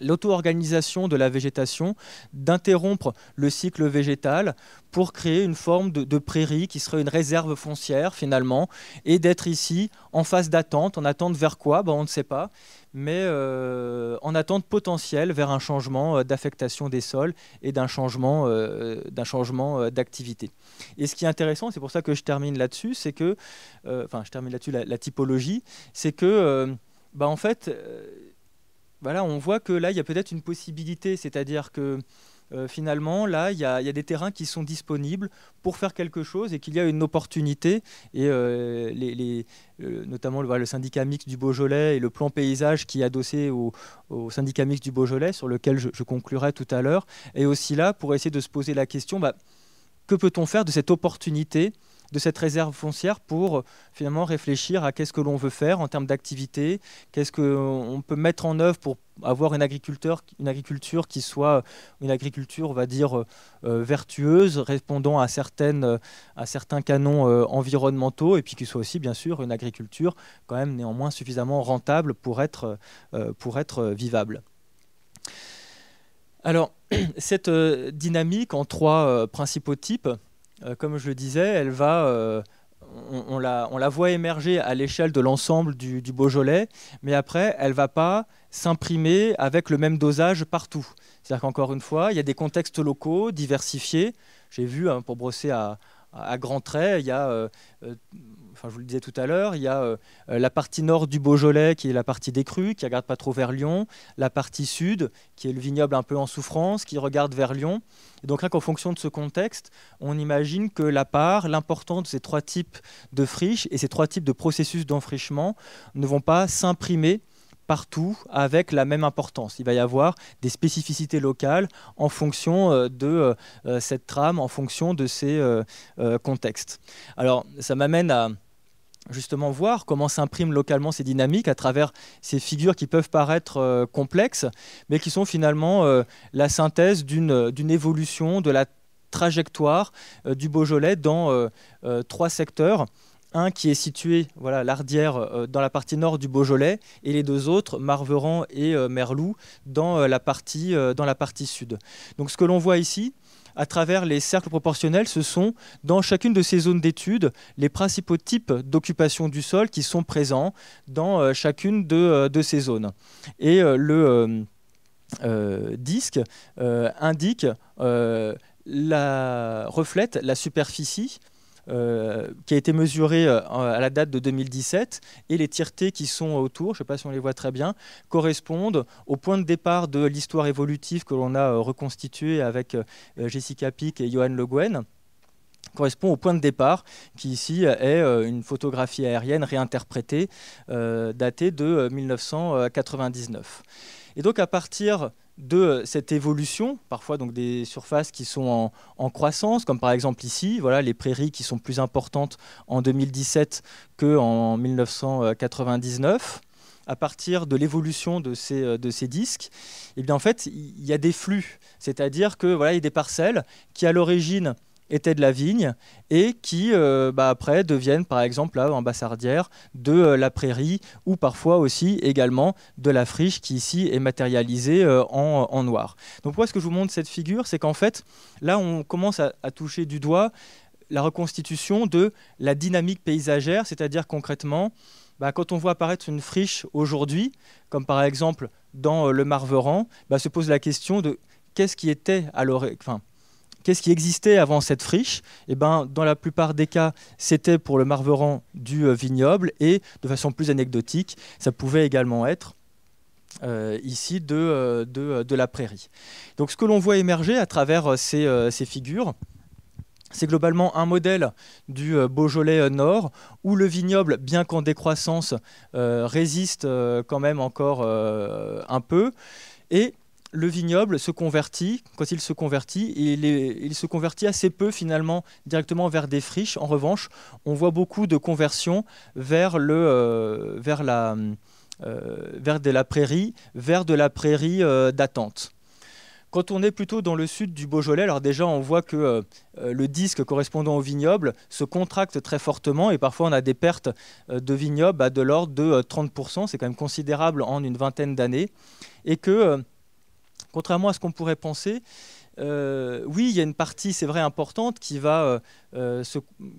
l'auto-organisation de la végétation, d'interrompre le cycle végétal pour créer une forme de, prairie qui serait une réserve foncière finalement, et d'être ici en phase d'attente, en attente vers quoi ben, On ne sait pas, mais euh, en attente potentielle vers un changement euh, d'affectation des sols et d'un changement euh, d'activité. Et ce qui est intéressant, c'est pour ça que je termine là-dessus, c'est que, enfin je termine là-dessus la, typologie, c'est que, ben, en fait bah on voit que là, il y a peut-être une possibilité, c'est-à-dire que euh, finalement, là, il y, a des terrains qui sont disponibles pour faire quelque chose et qu'il y a une opportunité. Et euh, euh, notamment le, syndicat mixte du Beaujolais et le plan paysage qui est adossé au, syndicat Mix du Beaujolais, sur lequel je, conclurai tout à l'heure, est aussi là pour essayer de se poser la question bah, que peut-on faire de cette opportunité de cette réserve foncière pour euh, finalement réfléchir à qu'est-ce que l'on veut faire en termes d'activité, qu'est-ce qu'on euh, peut mettre en œuvre pour avoir une, agriculteur, une agriculture qui soit euh, une agriculture, on va dire, vertueuse, répondant à, certaines, à certains canons environnementaux, et puis qui soit aussi, bien sûr, une agriculture quand même néanmoins suffisamment rentable pour être, pour être vivable. Alors, *clears throat* cette dynamique en trois principaux types, euh, comme je le disais, elle va euh, on, la, on, la, voit émerger à l'échelle de l'ensemble du, Beaujolais, mais après, elle ne va pas s'imprimer avec le même dosage partout. C'est-à-dire qu'encore une fois, il y a des contextes locaux diversifiés. J'ai vu, hein, pour brosser à, grands traits, il y a euh, je vous le disais tout à l'heure, il y a euh, euh, la partie nord du Beaujolais qui est la partie des crues, qui regarde pas trop vers Lyon, la partie sud qui est le vignoble un peu en souffrance, qui regarde vers Lyon. donc là, qu'en fonction de ce contexte, on imagine que la part, l'importance de ces trois types de friches et ces trois types de processus d'enfrichement ne vont pas s'imprimer partout avec la même importance. Il va y avoir des spécificités locales en fonction euh, de cette trame, en fonction de ces contextes. Alors ça m'amène à justement voir comment s'impriment localement ces dynamiques à travers ces figures qui peuvent paraître euh, complexes, mais qui sont finalement euh, la synthèse euh, d'une évolution de la trajectoire du Beaujolais dans trois secteurs. Un qui est situé, voilà, l'Ardière, dans la partie nord du Beaujolais, et les deux autres, Marveran et Merlou, dans la partie sud. Donc ce que l'on voit ici, à travers les cercles proportionnels, ce sont dans chacune de ces zones d'étude les principaux types d'occupation du sol qui sont présents dans euh, chacune euh, de, ces zones. Et euh, le disque indique la, reflète la superficie euh, qui a été mesuré euh, à la date de 2017 et les tiretés qui sont autour, je ne sais pas si on les voit très bien, correspondent au point de départ de l'histoire évolutive que l'on a euh, reconstituée avec Jessica Pick et Johan Le Gouen correspond au point de départ, qui ici est une photographie aérienne réinterprétée, datée de 1999. Et donc à partir de euh, cette évolution, parfois donc des surfaces qui sont en, croissance, comme par exemple ici, voilà les prairies qui sont plus importantes en 2017 qu'en 1999 à partir de l'évolution de ces, euh, disques, et eh bien en fait, il y a des flux. C'est-à-dire que voilà, y a des parcelles qui, à l'origine, étaient de la vigne et qui euh, bah, après deviennent par exemple en bassardière, de euh, la prairie ou parfois aussi également de la friche qui ici est matérialisée euh, en, noir. Donc pourquoi est-ce que je vous montre cette figure C'est qu'en fait là on commence à, toucher du doigt la reconstitution de la dynamique paysagère, c'est-à-dire concrètement bah, quand on voit apparaître une friche aujourd'hui, comme par exemple dans le Marveran, bah, se pose la question de qu'est-ce qui était à l'origine, enfin, Qu'est-ce qui existait avant cette friche eh ben, Dans la plupart des cas, c'était pour le marveran du euh, vignoble et de façon plus anecdotique, ça pouvait également être euh, ici de, euh, de, la prairie. Donc ce que l'on voit émerger à travers ces, figures, c'est globalement un modèle du Beaujolais Nord où le vignoble, bien qu'en décroissance, résiste quand même encore un peu. Et le vignoble se convertit, quand il se convertit, il, se convertit assez peu finalement directement vers des friches. En revanche, on voit beaucoup de conversions vers, le, euh, la, euh, de la prairie, vers de la prairie euh, d'attente. Quand on est plutôt dans le sud du Beaujolais, alors déjà on voit que le disque correspondant au vignoble se contracte très fortement et parfois on a des pertes de vignobles à de l'ordre de 30%, c'est quand même considérable en une vingtaine d'années, et que Contrairement à ce qu'on pourrait penser, euh, oui, il y a une partie, c'est vrai, importante qui va euh, euh, se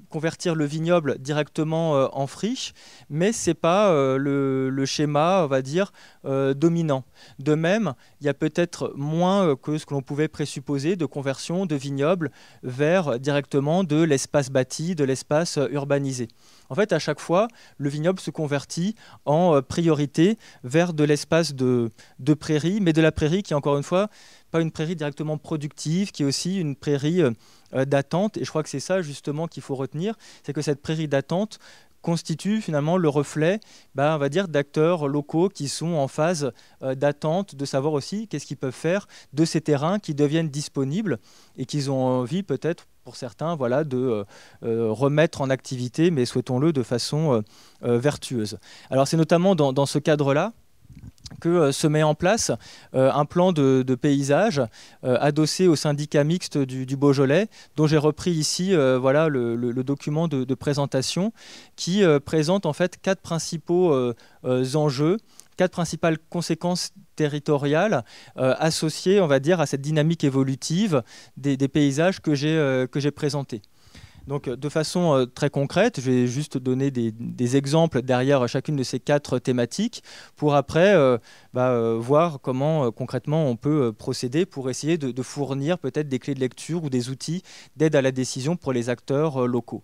convertir le vignoble directement en friche, mais ce n'est pas le, schéma, on va dire, dominant. De même, il y a peut-être moins que ce que l'on pouvait présupposer de conversion de vignoble vers directement de l'espace bâti, de l'espace urbanisé. En fait, à chaque fois, le vignoble se convertit en priorité vers de l'espace de prairie, mais de la prairie qui, encore une fois, pas une prairie directement productive, qui est aussi une prairie euh, euh, d'attente. Et je crois que c'est ça justement qu'il faut retenir, c'est que cette prairie d'attente constitue finalement le reflet, bah, on va dire, d'acteurs locaux qui sont en phase euh, d'attente, de savoir aussi qu'est-ce qu'ils peuvent faire de ces terrains qui deviennent disponibles et qu'ils ont envie peut-être pour certains voilà, de remettre en activité, mais souhaitons-le de façon vertueuse. Alors c'est notamment dans, dans ce cadre-là que euh, se met en place euh, un plan de, paysage euh, adossé au syndicat mixte du, Beaujolais, dont j'ai repris ici voilà, le, document de, présentation qui présente en fait quatre principaux enjeux quatre principales conséquences territoriales associées, on va dire, à cette dynamique évolutive des, paysages que j'ai présentés. Donc, euh, de façon euh, très concrète, je vais juste donner des, exemples derrière chacune de ces quatre thématiques pour après euh, bah, voir comment concrètement on peut procéder pour essayer de fournir peut-être des clés de lecture ou des outils d'aide à la décision pour les acteurs locaux.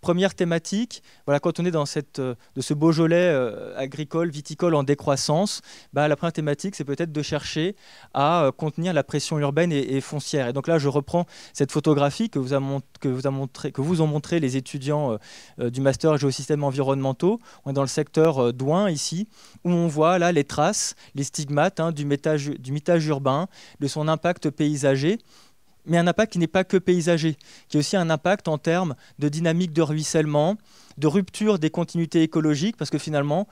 Première thématique, voilà, quand on est dans euh, de ce Beaujolais euh, agricole, viticole en décroissance, bah, la première thématique, c'est peut-être de chercher à euh, contenir la pression urbaine et, foncière. Et donc là, je reprends cette photographie que vous, a ont montré les étudiants du master géosystèmes environnementaux. On est dans le secteur d'Ouin, ici, où on voit là les traces, les stigmates hein, du, du mitage urbain, de son impact paysager mais un impact qui n'est pas que paysager, qui est aussi un impact en termes de dynamique de ruissellement, de rupture des continuités écologiques, parce que finalement,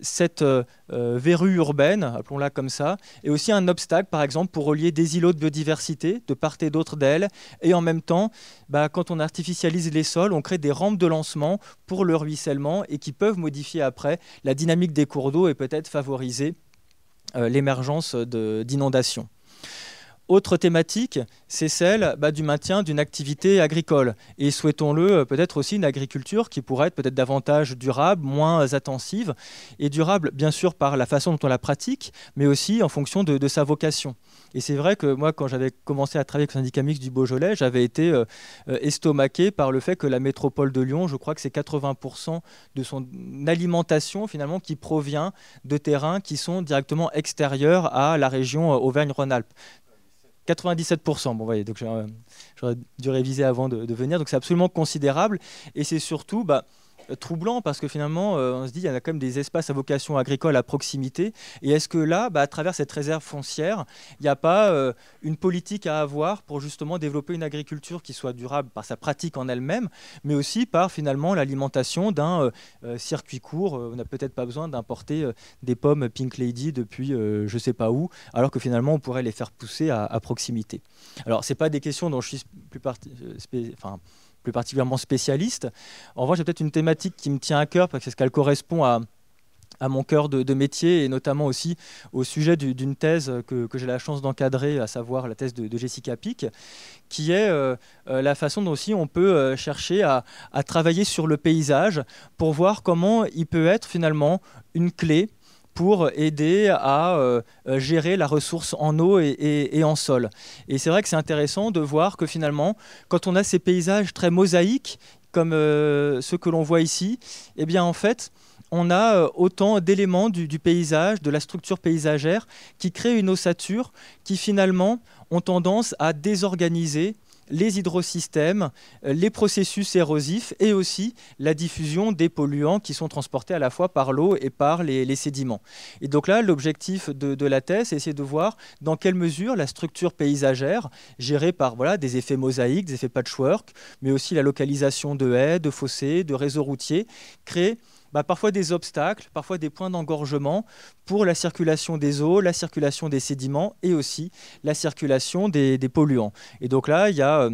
cette euh, euh, verrue urbaine, appelons-la comme ça, est aussi un obstacle, par exemple, pour relier des îlots de biodiversité de part et d'autre d'elle. Et en même temps, bah, quand on artificialise les sols, on crée des rampes de lancement pour le ruissellement et qui peuvent modifier après la dynamique des cours d'eau et peut-être favoriser euh, l'émergence d'inondations. Autre thématique, c'est celle bah, du maintien d'une activité agricole. Et souhaitons-le euh, peut-être aussi une agriculture qui pourrait être peut-être davantage durable, moins intensive, et durable bien sûr par la façon dont on la pratique, mais aussi en fonction de, sa vocation. Et c'est vrai que moi, quand j'avais commencé à travailler avec le syndicat mixte du Beaujolais, j'avais été euh, euh, estomaqué par le fait que la métropole de Lyon, je crois que c'est 80% de son alimentation finalement qui provient de terrains qui sont directement extérieurs à la région Auvergne-Rhône-Alpes. 97%. Bon, voyez, donc j'aurais dû réviser avant de, de venir. Donc c'est absolument considérable. Et c'est surtout, bah, troublant parce que finalement, euh, on se dit, il y a quand même des espaces à vocation agricole à proximité. Et est-ce que là, bah, à travers cette réserve foncière, il n'y a pas euh, une politique à avoir pour justement développer une agriculture qui soit durable par sa pratique en elle-même, mais aussi par finalement l'alimentation d'un euh, circuit court On n'a peut-être pas besoin d'importer des pommes Pink Lady depuis je ne sais pas où, alors que finalement, on pourrait les faire pousser à, proximité. Alors, ce pas des questions dont je suis plus parti, plus particulièrement spécialiste. En revanche, j'ai peut-être une thématique qui me tient à cœur parce ce qu'elle correspond à, à mon cœur de, métier et notamment aussi au sujet d'une thèse que, que j'ai la chance d'encadrer, à savoir la thèse de, Jessica Pic, qui est euh, euh, la façon dont aussi on peut euh, chercher à, à, travailler sur le paysage pour voir comment il peut être finalement une clé pour aider à euh, euh, gérer la ressource en eau et, en sol. Et c'est vrai que c'est intéressant de voir que finalement, quand on a ces paysages très mosaïques, comme euh, ceux que l'on voit ici, eh bien en fait, on a autant d'éléments du, paysage, de la structure paysagère, qui créent une ossature qui finalement ont tendance à désorganiser les hydrosystèmes, euh, les processus érosifs et aussi la diffusion des polluants qui sont transportés à la fois par l'eau et par les, sédiments. Et donc là, l'objectif de, la thèse, c'est essayer de voir dans quelle mesure la structure paysagère, gérée par voilà, des effets mosaïques, des effets patchwork, mais aussi la localisation de haies, de fossés, de réseaux routiers, crée bah, parfois des obstacles, parfois des points d'engorgement pour la circulation des eaux, la circulation des sédiments et aussi la circulation des, polluants. Et donc là, il y a... Euh,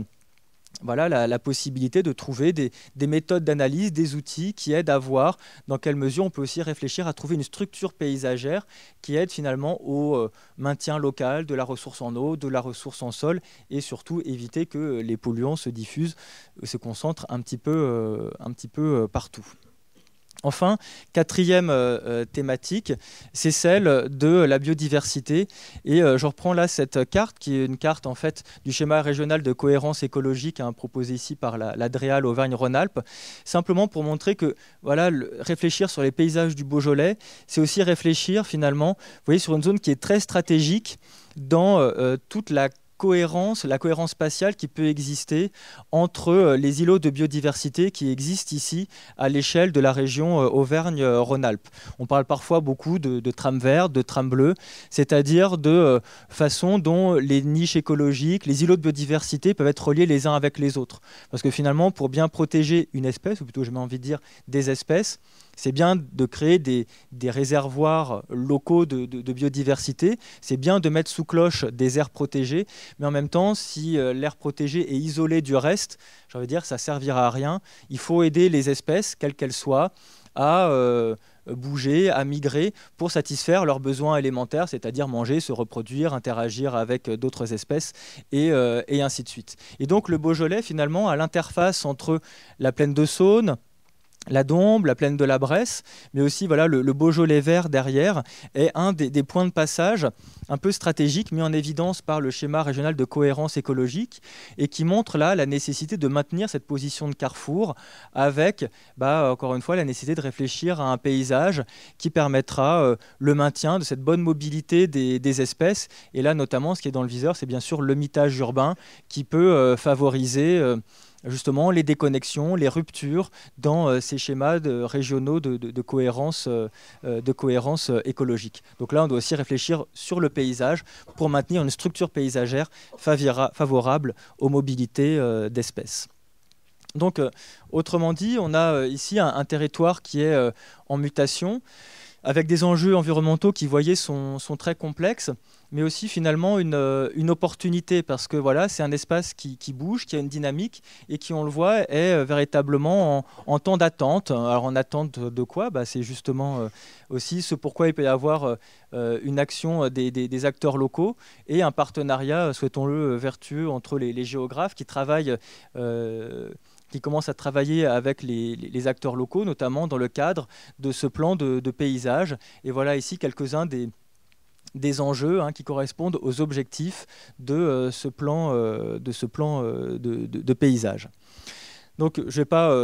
la, possibilité de trouver des, méthodes d'analyse, des outils qui aident à voir dans quelle mesure on peut aussi réfléchir à trouver une structure paysagère qui aide finalement au euh, maintien local de la ressource en eau, de la ressource en sol et surtout éviter que les polluants se diffusent, se concentrent un petit peu, euh, partout. Enfin, quatrième euh, euh, thématique, c'est celle de la biodiversité. Et euh, je reprends là cette carte, qui est une carte en fait du schéma régional de cohérence écologique hein, proposé ici par la, Auvergne-Rhône-Alpes, simplement pour montrer que voilà, réfléchir sur les paysages du Beaujolais, c'est aussi réfléchir finalement, vous voyez, sur une zone qui est très stratégique dans toute la cohérence, la cohérence spatiale qui peut exister entre euh, les îlots de biodiversité qui existent ici à l'échelle de la région euh, Auvergne-Rhône-Alpes. On parle parfois beaucoup de, de trames vertes, de trames bleues, c'est-à-dire de euh, façon dont les niches écologiques, les îlots de biodiversité peuvent être reliés les uns avec les autres. Parce que finalement, pour bien protéger une espèce, ou plutôt j'ai envie de dire des espèces, c'est bien de créer des, réservoirs locaux de, biodiversité, c'est bien de mettre sous cloche des aires protégées, mais en même temps, si euh, l'air protégé est isolé du reste, ça ne ça servira à rien. Il faut aider les espèces, quelles qu'elles soient, à euh, bouger, à migrer pour satisfaire leurs besoins élémentaires, c'est-à-dire manger, se reproduire, interagir avec d'autres espèces et, euh, et ainsi de suite. Et donc le Beaujolais, finalement, à l'interface entre la plaine de Saône, la Dombe, la plaine de la Bresse, mais aussi voilà le, Beaujolais vert derrière est un des, points de passage un peu stratégique mis en évidence par le schéma régional de cohérence écologique et qui montre là la nécessité de maintenir cette position de carrefour avec bah, encore une fois la nécessité de réfléchir à un paysage qui permettra euh, le maintien de cette bonne mobilité des, espèces et là notamment ce qui est dans le viseur c'est bien sûr le mitage urbain qui peut euh, favoriser euh, justement les déconnexions, les ruptures dans euh, ces schémas régionaux de, cohérence, euh, euh, écologique. Donc là, on doit aussi réfléchir sur le paysage pour maintenir une structure paysagère favorable aux mobilités d'espèces. Donc, autrement dit, on a ici un, territoire qui est en mutation, avec des enjeux environnementaux qui, vous voyez, sont très complexes mais aussi finalement une, euh, une opportunité parce que voilà, c'est un espace qui, qui, bouge, qui a une dynamique et qui, on le voit, est euh, véritablement en, en temps d'attente. Alors en attente de quoi bah, C'est justement euh, aussi ce pourquoi il peut y avoir une action des, des, acteurs locaux et un partenariat, souhaitons-le, vertueux entre les, géographes qui travaillent. qui commence à travailler avec les, les, acteurs locaux, notamment dans le cadre de ce plan de paysage. Et voilà ici quelques-uns des, des enjeux hein, qui correspondent aux objectifs de euh, ce plan, euh, de, ce plan euh, de, paysage. Donc je ne vais pas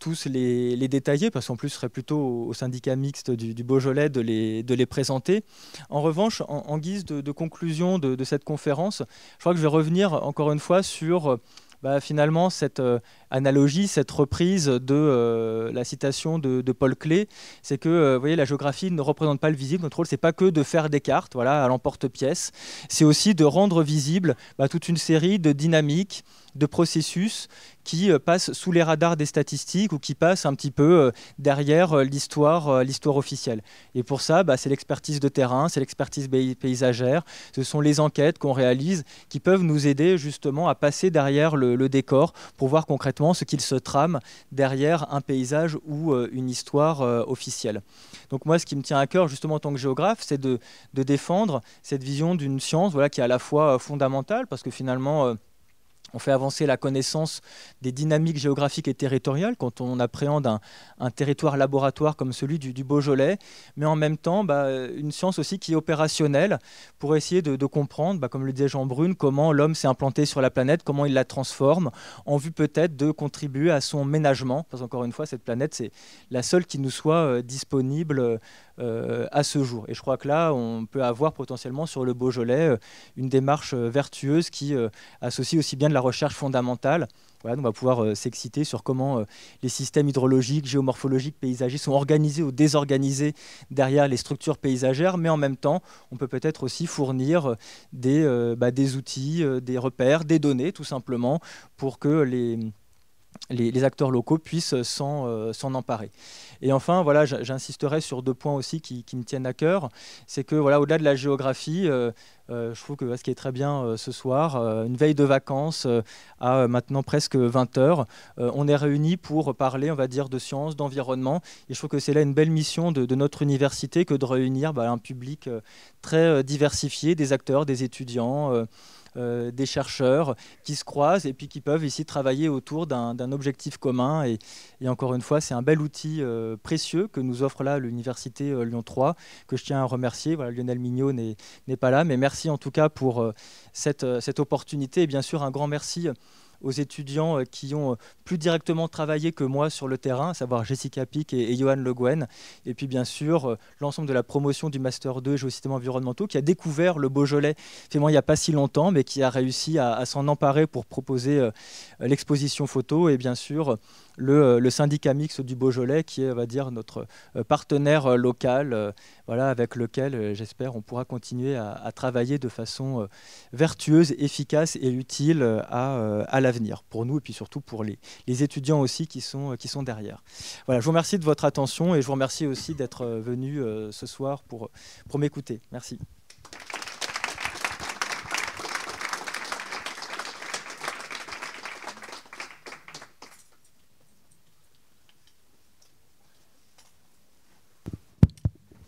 tous les, détailler, parce qu'en plus ce serait plutôt au, syndicat mixte du, Beaujolais de les, présenter. En revanche, en, en guise de, conclusion de, cette conférence, je crois que je vais revenir encore une fois sur bah, finalement cette euh, analogie, cette reprise de euh, la citation de, Paul Clé, c'est que euh, vous voyez, la géographie ne représente pas le visible. Notre rôle, c'est pas que de faire des cartes, voilà, à l'emporte-pièce. C'est aussi de rendre visible bah, toute une série de dynamiques de processus qui euh, passent sous les radars des statistiques ou qui passent un petit peu euh, derrière euh, l'histoire officielle. Et pour ça, bah, c'est l'expertise de terrain, c'est l'expertise paysagère, ce sont les enquêtes qu'on réalise qui peuvent nous aider justement à passer derrière le, décor pour voir concrètement ce qu'il se trame derrière un paysage ou une histoire officielle. Donc moi, ce qui me tient à cœur justement en tant que géographe, c'est de, défendre cette vision d'une science voilà, qui est à la fois fondamentale, parce que finalement on fait avancer la connaissance des dynamiques géographiques et territoriales quand on appréhende un, territoire laboratoire comme celui du, Beaujolais, mais en même temps bah, une science aussi qui est opérationnelle pour essayer de, comprendre, bah, comme le disait Jean Brune, comment l'homme s'est implanté sur la planète, comment il la transforme, en vue peut-être de contribuer à son ménagement, parce qu'encore une fois, cette planète, c'est la seule qui nous soit euh, disponible euh, euh, à ce jour. Et je crois que là, on peut avoir potentiellement sur le Beaujolais euh, une démarche euh, vertueuse qui associe aussi bien de la recherche fondamentale. Voilà, on va pouvoir s'exciter sur comment les systèmes hydrologiques, géomorphologiques, paysagers sont organisés ou désorganisés derrière les structures paysagères, mais en même temps, on peut peut-être aussi fournir bah, des, outils, des repères, des données, tout simplement, pour que les acteurs locaux puissent s'en emparer. Et enfin, voilà, j'insisterai sur deux points aussi qui, me tiennent à cœur. C'est que, voilà, au-delà de la géographie, euh, euh, je trouve que ce qui est très bien euh, ce soir, une veille de vacances à maintenant presque 20 heures, on est réunis pour parler, on va dire, de sciences, d'environnement. Et je trouve que c'est là une belle mission de, notre université que de réunir bah, un public très diversifié, des acteurs, des étudiants. Euh, des chercheurs qui se croisent et puis qui peuvent ici travailler autour d'un objectif commun. Et, encore une fois, c'est un bel outil euh, précieux que nous offre là l'Université euh, Lyon 3, que je tiens à remercier. Lionel Mignot n'est pas là, mais merci en tout cas pour cette, cette opportunité et bien sûr un grand merci aux étudiants euh, qui ont euh, plus directement travaillé que moi sur le terrain, savoir Jessica Pic et, Johan Le Gouen. Et puis bien sûr, euh, l'ensemble de la promotion du Master 2 systèmes environnementaux qui a découvert le Beaujolais il n'y a pas si longtemps, mais qui a réussi à, s'en emparer pour proposer l'exposition photo et bien sûr le, syndicat mixte du Beaujolais qui est, va dire, notre partenaire local, voilà, avec lequel j'espère on pourra continuer à, travailler de façon vertueuse, efficace et utile à, à la l'avenir, pour nous et puis surtout pour les, étudiants aussi qui sont, derrière. Voilà, je vous remercie de votre attention et je vous remercie aussi d'être euh, venu euh, ce soir pour, pour m'écouter. Merci.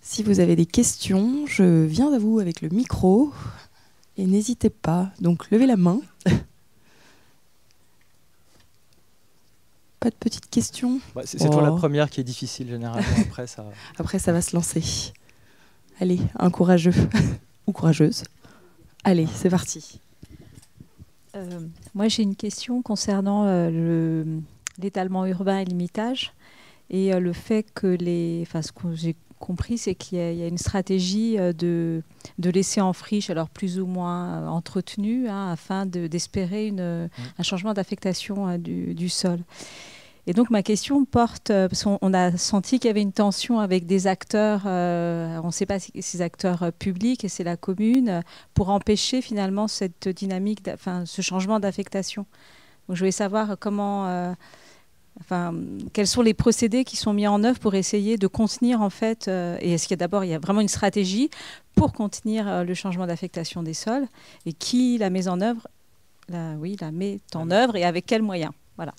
Si vous avez des questions, je viens à vous avec le micro et n'hésitez pas. Donc levez la main. *laughs* Pas de petites questions bah, C'est toujours la oh. première qui est difficile généralement. *laughs* Après, ça... va se lancer. Allez, un courageux *laughs* ou courageuse. Allez, c'est parti. Euh, moi, j'ai une question concernant euh, l'étalement urbain et l'imitage et euh, le fait que les, enfin, ce que j'ai compris, c'est qu'il y, a une stratégie euh, de, de, laisser en friche, alors plus ou moins euh, entretenue, hein, afin d'espérer un changement d'affectation euh, du, sol. Et donc ma question porte, parce qu'on a senti qu'il y avait une tension avec des acteurs, on ne sait pas si ces acteurs publics et c'est la commune, pour empêcher finalement cette dynamique, enfin, ce changement d'affectation. Je voulais savoir comment... Enfin, quels sont les procédés qui sont mis en œuvre pour essayer de contenir en fait euh, Et est-ce qu'il y a d'abord il y a vraiment une stratégie pour contenir euh, le changement d'affectation des sols et qui la met en œuvre Oui, la met en œuvre et avec quels moyens Voilà.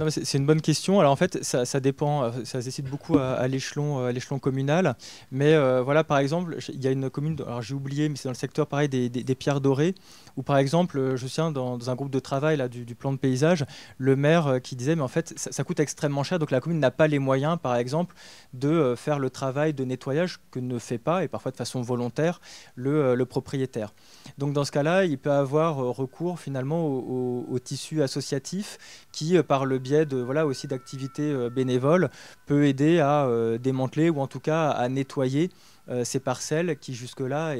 Ah c'est une bonne question. Alors en fait, ça, dépend, euh, ça se décide beaucoup à, à l'échelon, euh, communal. Mais euh, voilà, par exemple, il y a une commune, alors j'ai oublié, mais c'est dans le secteur pareil des, pierres dorées, où par exemple, je tiens dans, un groupe de travail là, du, plan de paysage, le maire qui disait, mais en fait, ça, coûte extrêmement cher, donc la commune n'a pas les moyens, par exemple, de faire le travail de nettoyage que ne fait pas, et parfois de façon volontaire, le, propriétaire. Donc dans ce cas-là, il peut avoir recours finalement au, au, au tissu associatif qui, par le biais de voilà aussi d'activités euh, bénévoles peut aider à euh, démanteler ou en tout cas à nettoyer euh, ces parcelles qui jusque-là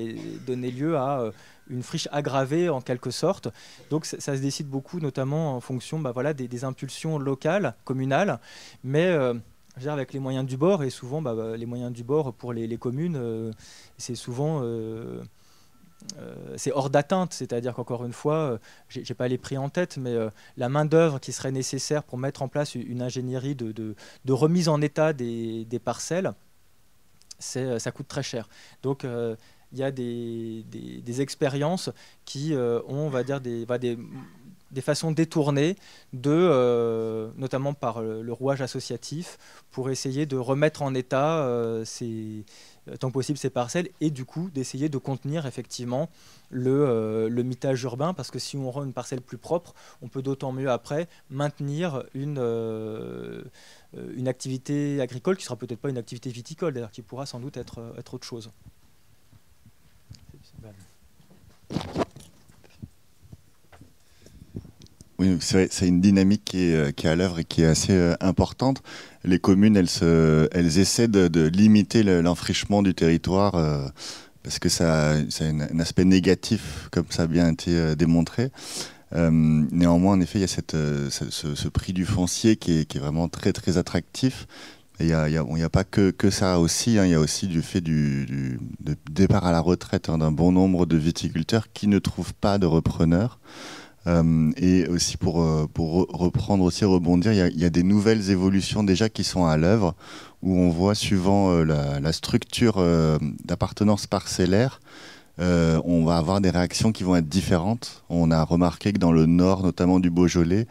donnaient lieu à une friche aggravée en quelque sorte. Donc ça, se décide beaucoup, notamment en fonction bah, voilà, des, impulsions locales, communales, mais avec les moyens du bord, et souvent bah, bah, les moyens du bord pour les, communes, c'est souvent... Euh, c'est hors d'atteinte, c'est-à-dire qu'encore une fois, euh, je n'ai pas les prix en tête, mais euh, la main-d'œuvre qui serait nécessaire pour mettre en place une ingénierie de, remise en état des, parcelles, ça coûte très cher. Donc, il y a des, expériences qui ont, on va dire, des, des, façons détournées, de, notamment par le, le, rouage associatif, pour essayer de remettre en état ces euh, tant possible ces parcelles et du coup d'essayer de contenir effectivement euh, le, mitage urbain parce que si on rend une parcelle plus propre, on peut d'autant mieux après maintenir une, euh, une activité agricole qui sera peut-être pas une activité viticole d'ailleurs, qui pourra sans doute être, être autre chose. Oui, c'est une dynamique qui est, euh, qui à l'œuvre et qui est assez euh, importante. Les communes, elles, se, elles essaient de, limiter l'enfrichement du territoire euh, parce que ça, ça a un aspect négatif, comme ça a bien été démontré. néanmoins, en effet, il y a cette, ce, prix du foncier qui est, qui est vraiment très très attractif. Il n'y a, a, a, pas que, que ça aussi, hein. il y a aussi du fait du, départ à la retraite hein, d'un bon nombre de viticulteurs qui ne trouvent pas de repreneurs. Euh, et aussi pour, euh, reprendre, aussi rebondir, il y, a, des nouvelles évolutions déjà qui sont à l'œuvre, où on voit, suivant euh, la, structure d'appartenance parcellaire, on va avoir des réactions qui vont être différentes. On a remarqué que dans le nord, notamment du Beaujolais,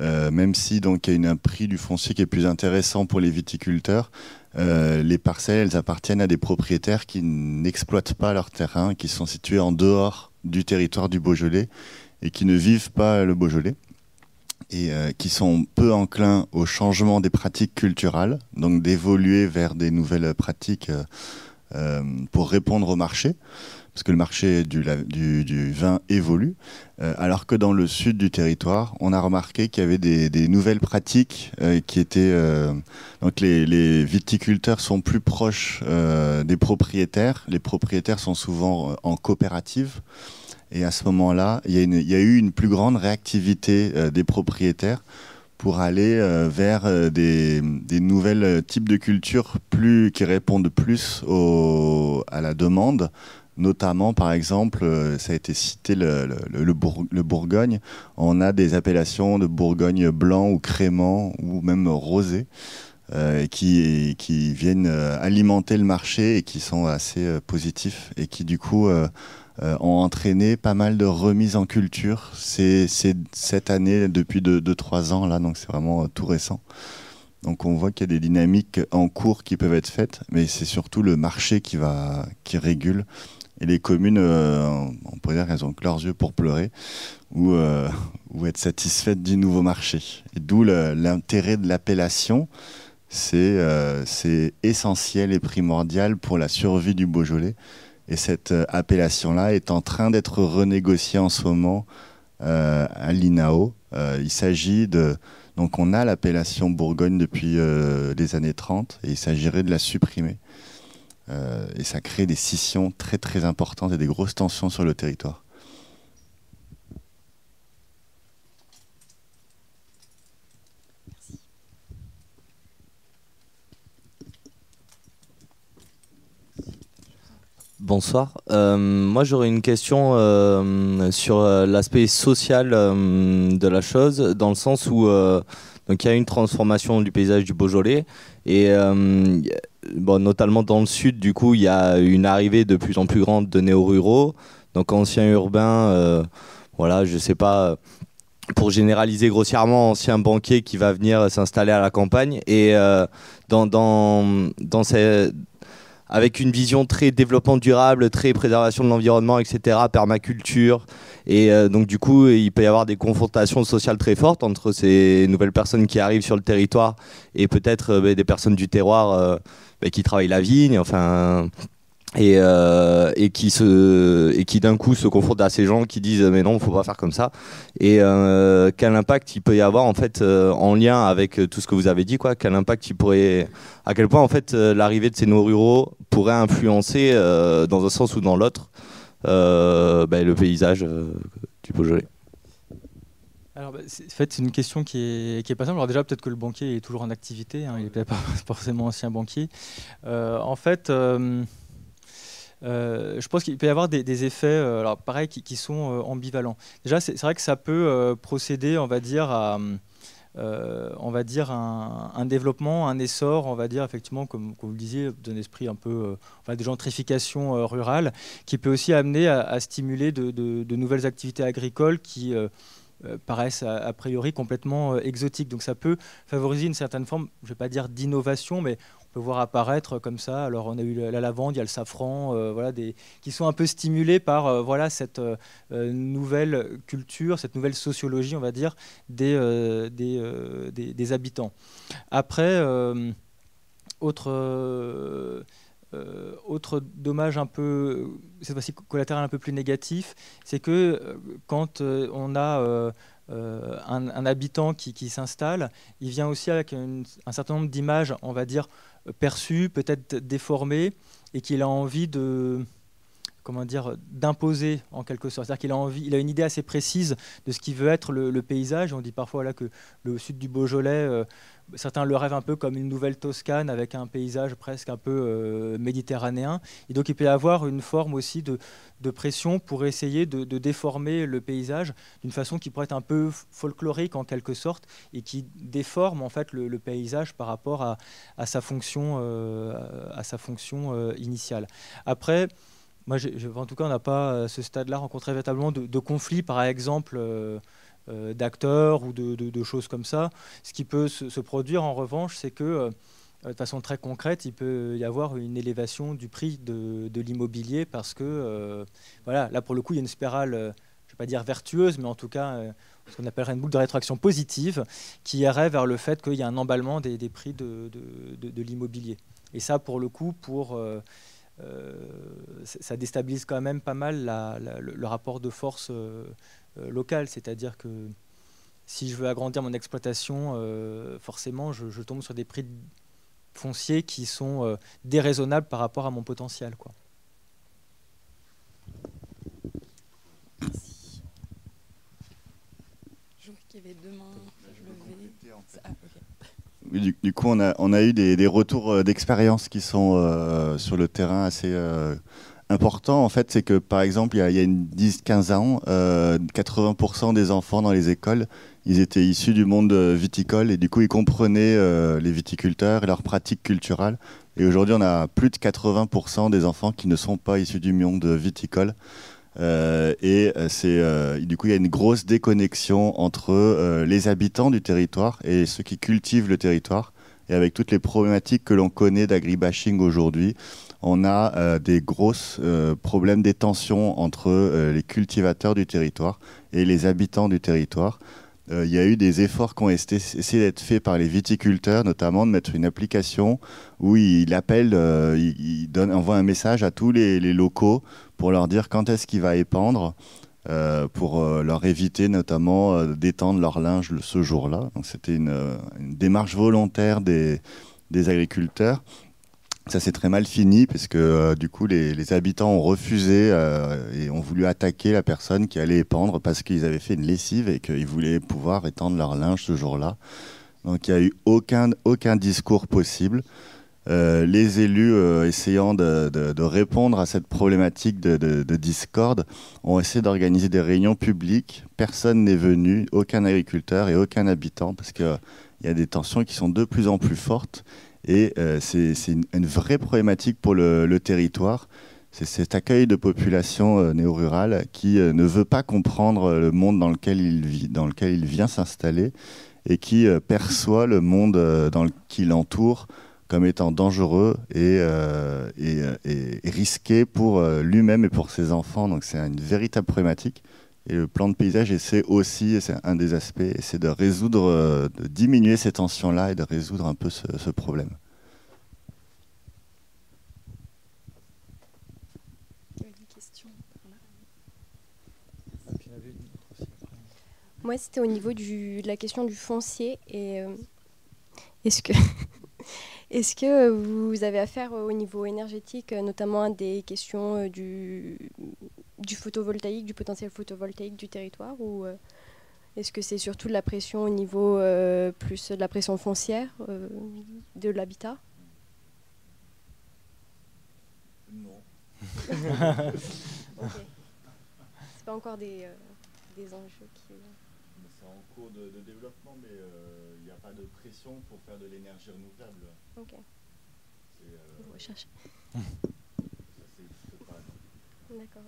même si donc il y a une, un prix du foncier qui est plus intéressant pour les viticulteurs, les parcelles elles appartiennent à des propriétaires qui n'exploitent pas leur terrain, qui sont situés en dehors du territoire du Beaujolais et qui ne vivent pas le Beaujolais et euh, qui sont peu enclins au changement des pratiques culturelles, donc d'évoluer vers des nouvelles pratiques euh, euh, pour répondre au marché, parce que le marché du, vin évolue, alors que dans le sud du territoire, on a remarqué qu'il y avait des, nouvelles pratiques qui étaient... donc les, les, viticulteurs sont plus proches des propriétaires, les propriétaires sont souvent en coopérative. Et à ce moment-là, il y, a eu une plus grande réactivité euh, des propriétaires pour aller euh, vers euh, des, des nouvelles types de cultures plus, qui répondent plus à la demande. Notamment, par exemple, ça a été cité le, Bourgogne. On a des appellations de Bourgogne blanc ou crément ou même rosé. qui, viennent alimenter le marché et qui sont assez positifs et qui du coup euh, ont entraîné pas mal de remises en culture. C'est cette année, depuis 2-3 ans, là, donc c'est vraiment euh, tout récent. Donc on voit qu'il y a des dynamiques en cours qui peuvent être faites, mais c'est surtout le marché qui, va, qui régule. Et les communes, euh, on pourrait dire qu'elles ont que leurs yeux pour pleurer ou, être satisfaites du nouveau marché. D'où l'intérêt de l'appellation. C'est essentiel et primordial pour la survie du Beaujolais et cette euh, appellation-là est en train d'être renégociée en ce moment euh, à l'INAO. Euh, il s'agit de. Donc, on a l'appellation Bourgogne depuis les années 30 et il s'agirait de la supprimer. et ça crée des scissions très très importantes et des grosses tensions sur le territoire. Bonsoir. Euh, moi, j'aurais une question euh, sur euh, l'aspect social de la chose, dans le sens où donc il y a une transformation du paysage du Beaujolais et bon, notamment dans le sud, du coup, il y a une arrivée de plus en plus grande de néo-ruraux, donc anciens urbains. voilà, je sais pas pour généraliser grossièrement, ancien banquier qui va venir s'installer à la campagne. Et dans, dans, dans, ces, avec une vision très développement durable, très préservation de l'environnement, etc., permaculture. Et euh, donc du coup, il peut y avoir des confrontations sociales très fortes entre ces nouvelles personnes qui arrivent sur le territoire et peut-être euh, bah, des personnes du terroir euh, bah, qui travaillent la vigne. Enfin, euh, et, qui se et qui d'un coup se confrontent à ces gens qui disent mais non faut pas faire comme ça et euh, quel impact il peut y avoir en fait euh, en lien avec tout ce que vous avez dit quoi quel impact il pourrait à quel point en fait l'arrivée de ces non ruraux pourrait influencer dans un sens ou dans l'autre ben, le paysage du Beaujolais alors, ben, en fait, c'est une question qui est, pas simple. Alors déjà, peut-être que le banquier est toujours en activité, hein. il n'est pas *laughs* forcément ancien banquier. en fait, euh, je pense qu'il peut y avoir des, effets, euh, alors pareil, qui, sont euh, ambivalents. Déjà, c'est vrai que ça peut procéder, on va dire, à... on va dire un, développement, un essor, on va dire effectivement, comme, vous le disiez, d'un esprit un peu enfin, de gentrification rurale, qui peut aussi amener à, stimuler de, nouvelles activités agricoles qui paraissent a, priori complètement exotiques. Donc ça peut favoriser une certaine forme, je ne vais pas dire d'innovation, mais peut voir apparaître comme ça. Alors on a eu la lavande, il y a le safran, euh, voilà, des, qui sont un peu stimulés par euh, voilà cette euh, nouvelle culture, cette nouvelle sociologie, on va dire, des, des, habitants. Après, autre autre dommage un peu, cette fois-ci collatéral un peu plus négatif, c'est que quand on a un, habitant qui, s'installe, il vient aussi avec un certain nombre d'images, on va dire, perçu, peut-être déformé, et qu'il a envie de, comment dire, d'imposer en quelque sorte. C'est-à-dire qu'il a, envie, il a une idée assez précise de ce qui veut être le, paysage. On dit parfois là que le sud du Beaujolais, euh, certains le rêvent un peu comme une nouvelle Toscane avec un paysage presque un peu euh, méditerranéen. Et donc il peut y avoir une forme aussi de, pression pour essayer de, déformer le paysage d'une façon qui pourrait être un peu folklorique en quelque sorte et qui déforme en fait le, paysage par rapport à, sa fonction, à sa fonction euh, initiale. Après, moi, en tout cas, on n'a pas à euh, ce stade-là rencontré véritablement de, conflits, par exemple, euh, euh, d'acteurs ou de, choses comme ça. Ce qui peut se, produire, en revanche, c'est que, de façon très concrète, il peut y avoir une élévation du prix de, l'immobilier parce que, voilà, là, pour le coup, il y a une spirale, je ne vais pas dire vertueuse, mais en tout cas, ce qu'on appellerait une boucle de rétroaction positive qui irait vers le fait qu'il y a un emballement des, des prix de, l'immobilier. Et ça, pour le coup, pour euh, ça déstabilise quand même pas mal le, rapport de force euh, euh, local. C'est-à-dire que si je veux agrandir mon exploitation, forcément, je, tombe sur des prix fonciers qui sont déraisonnables par rapport à mon potentiel. Merci. Je vois qu'il y avait deux mains du, coup, on a, eu des, retours euh, d'expérience qui sont euh, sur le terrain assez euh, importants. En fait, c'est que, par exemple, il y a, 10-15 ans, 80% des enfants dans les écoles, ils étaient issus du monde viticole et du coup, ils comprenaient les viticulteurs et leurs pratiques culturelles. Et aujourd'hui, on a plus de 80% des enfants qui ne sont pas issus du monde viticole. Euh, et euh, c'est euh, du coup il y a une grosse déconnexion entre les habitants du territoire et ceux qui cultivent le territoire. Et avec toutes les problématiques que l'on connaît d'agribashing aujourd'hui, on a des grosses problèmes des tensions entre les cultivateurs du territoire et les habitants du territoire. Euh, il y a eu des efforts qui ont essayé d'être faits par les viticulteurs, notamment de mettre une application où il appelle, euh, il, donne, envoie un message à tous les, locaux pour leur dire quand est-ce qu'il va épandre, euh, pour leur éviter notamment d'étendre leur linge ce jour-là. Donc c'était une, démarche volontaire des, des agriculteurs. Ça s'est très mal fini parce que euh, du coup les, habitants ont refusé euh, et ont voulu attaquer la personne qui allait épandre parce qu'ils avaient fait une lessive et qu'ils voulaient pouvoir étendre leur linge ce jour-là. Donc il n'y a eu aucun, aucun discours possible. Euh, les élus essayant de, répondre à cette problématique de discorde ont essayé d'organiser des réunions publiques. Personne n'est venu, aucun agriculteur et aucun habitant, parce qu'il y a des tensions qui sont de plus en plus fortes et euh, c'est une, vraie problématique pour le, territoire. C'est cet accueil de population euh, néo-rurale qui euh, ne veut pas comprendre le monde dans lequel il vit, dans lequel il vient s'installer, et qui perçoit le monde qui l'entoure comme étant dangereux et, et risqué pour lui-même et pour ses enfants. Donc c'est une véritable problématique. Et le plan de paysage essaie aussi, c'est un des aspects, c'est de résoudre, euh, de diminuer ces tensions-là et de résoudre un peu ce, problème. Ah, Moi, c'était au niveau de la question du foncier. Euh, est-ce que, *laughs* est que vous avez affaire au niveau énergétique, euh, notamment des questions du, du photovoltaïque, du potentiel photovoltaïque du territoire ou euh, est-ce que c'est surtout de la pression au niveau euh, plus de la pression foncière euh, de l'habitat Non. Ce *laughs* C'est pas encore des, des enjeux qui. C'est en cours de, développement, mais il n'y a pas de pression pour faire de l'énergie renouvelable. Ok. Vous *laughs* Ça D'accord,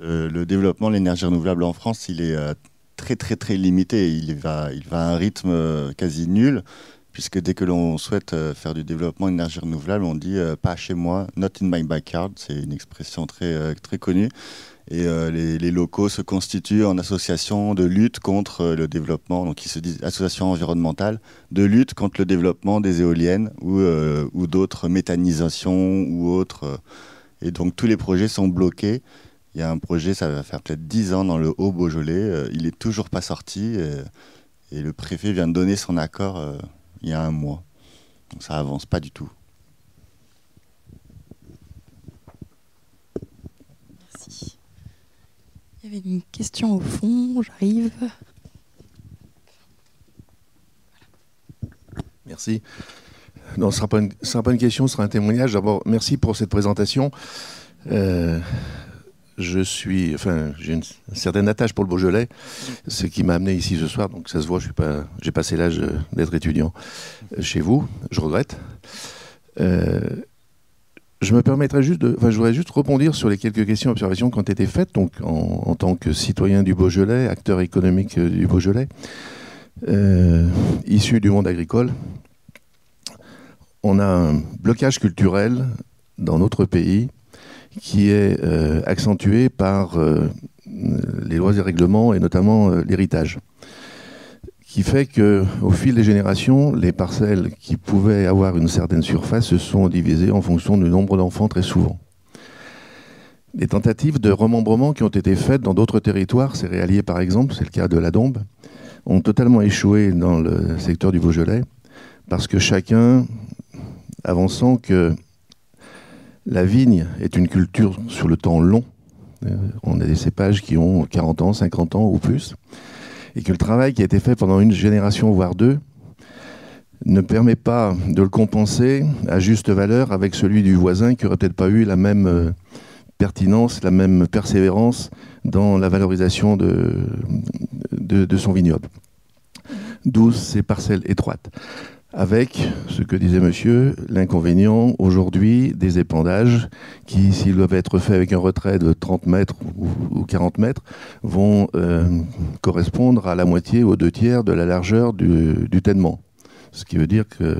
Euh, le développement de l'énergie renouvelable en France, il est euh, très très très limité. Il va, il va à un rythme euh, quasi nul, puisque dès que l'on souhaite faire du développement d'énergie renouvelable, on dit pas chez moi, not in my backyard. C'est une expression très, très connue. Et les, locaux se constituent en associations de lutte contre le développement, donc ils se disent associations environnementales, de lutte contre le développement des éoliennes ou, ou d'autres méthanisations ou autres. Et donc tous les projets sont bloqués il y a un projet, ça va faire peut-être 10 ans dans le Haut-Beaujolais. Euh, il est toujours pas sorti. Et, le préfet vient de donner son accord euh, il y a un mois. Donc ça avance pas du tout. Merci. Il y avait une question au fond, j'arrive. Merci. Non, ce ne sera, pas une question, ce sera un témoignage. D'abord, merci pour cette présentation. Euh, je suis, enfin, j'ai une, certaine attache pour le Beaujolais, ce qui m'a amené ici ce soir. Donc ça se voit, je suis pas, j'ai passé l'âge euh, d'être étudiant euh, chez vous. Je regrette. Euh, je me permettrai juste de, enfin, je voudrais juste rebondir sur les quelques questions, observations qui ont été faites. Donc, en, tant que citoyen du Beaujolais, acteur économique du Beaujolais, issu du monde agricole, on a un blocage culturel dans notre pays qui est euh, accentué accentuée par euh, les lois et règlements et notamment euh, l'héritage, qui fait que au fil des générations, les parcelles qui pouvaient avoir une certaine surface se sont divisées en fonction du nombre d'enfants très souvent. Les tentatives de remembrement qui ont été faites dans d'autres territoires, céréaliers par exemple, c'est le cas de la Dombe, ont totalement échoué dans le secteur du vaugelais parce que chacun avançant que la vigne est une culture sur le temps long. Euh, on a des cépages qui ont 40 ans, 50 ans ou plus. Et que le travail qui a été fait pendant une génération, voire deux, ne permet pas de le compenser à juste valeur avec celui du voisin qui n'aurait peut-être pas eu la même euh, pertinence, la même persévérance dans la valorisation de, de son vignoble. D'où ces parcelles étroites avec ce que disait monsieur, l'inconvénient aujourd'hui des épandages qui, s'ils doivent être faits avec un retrait de 30 mètres ou 40 mètres, vont euh, correspondre à la moitié ou aux deux tiers de la largeur du, ténement. Ce qui veut dire que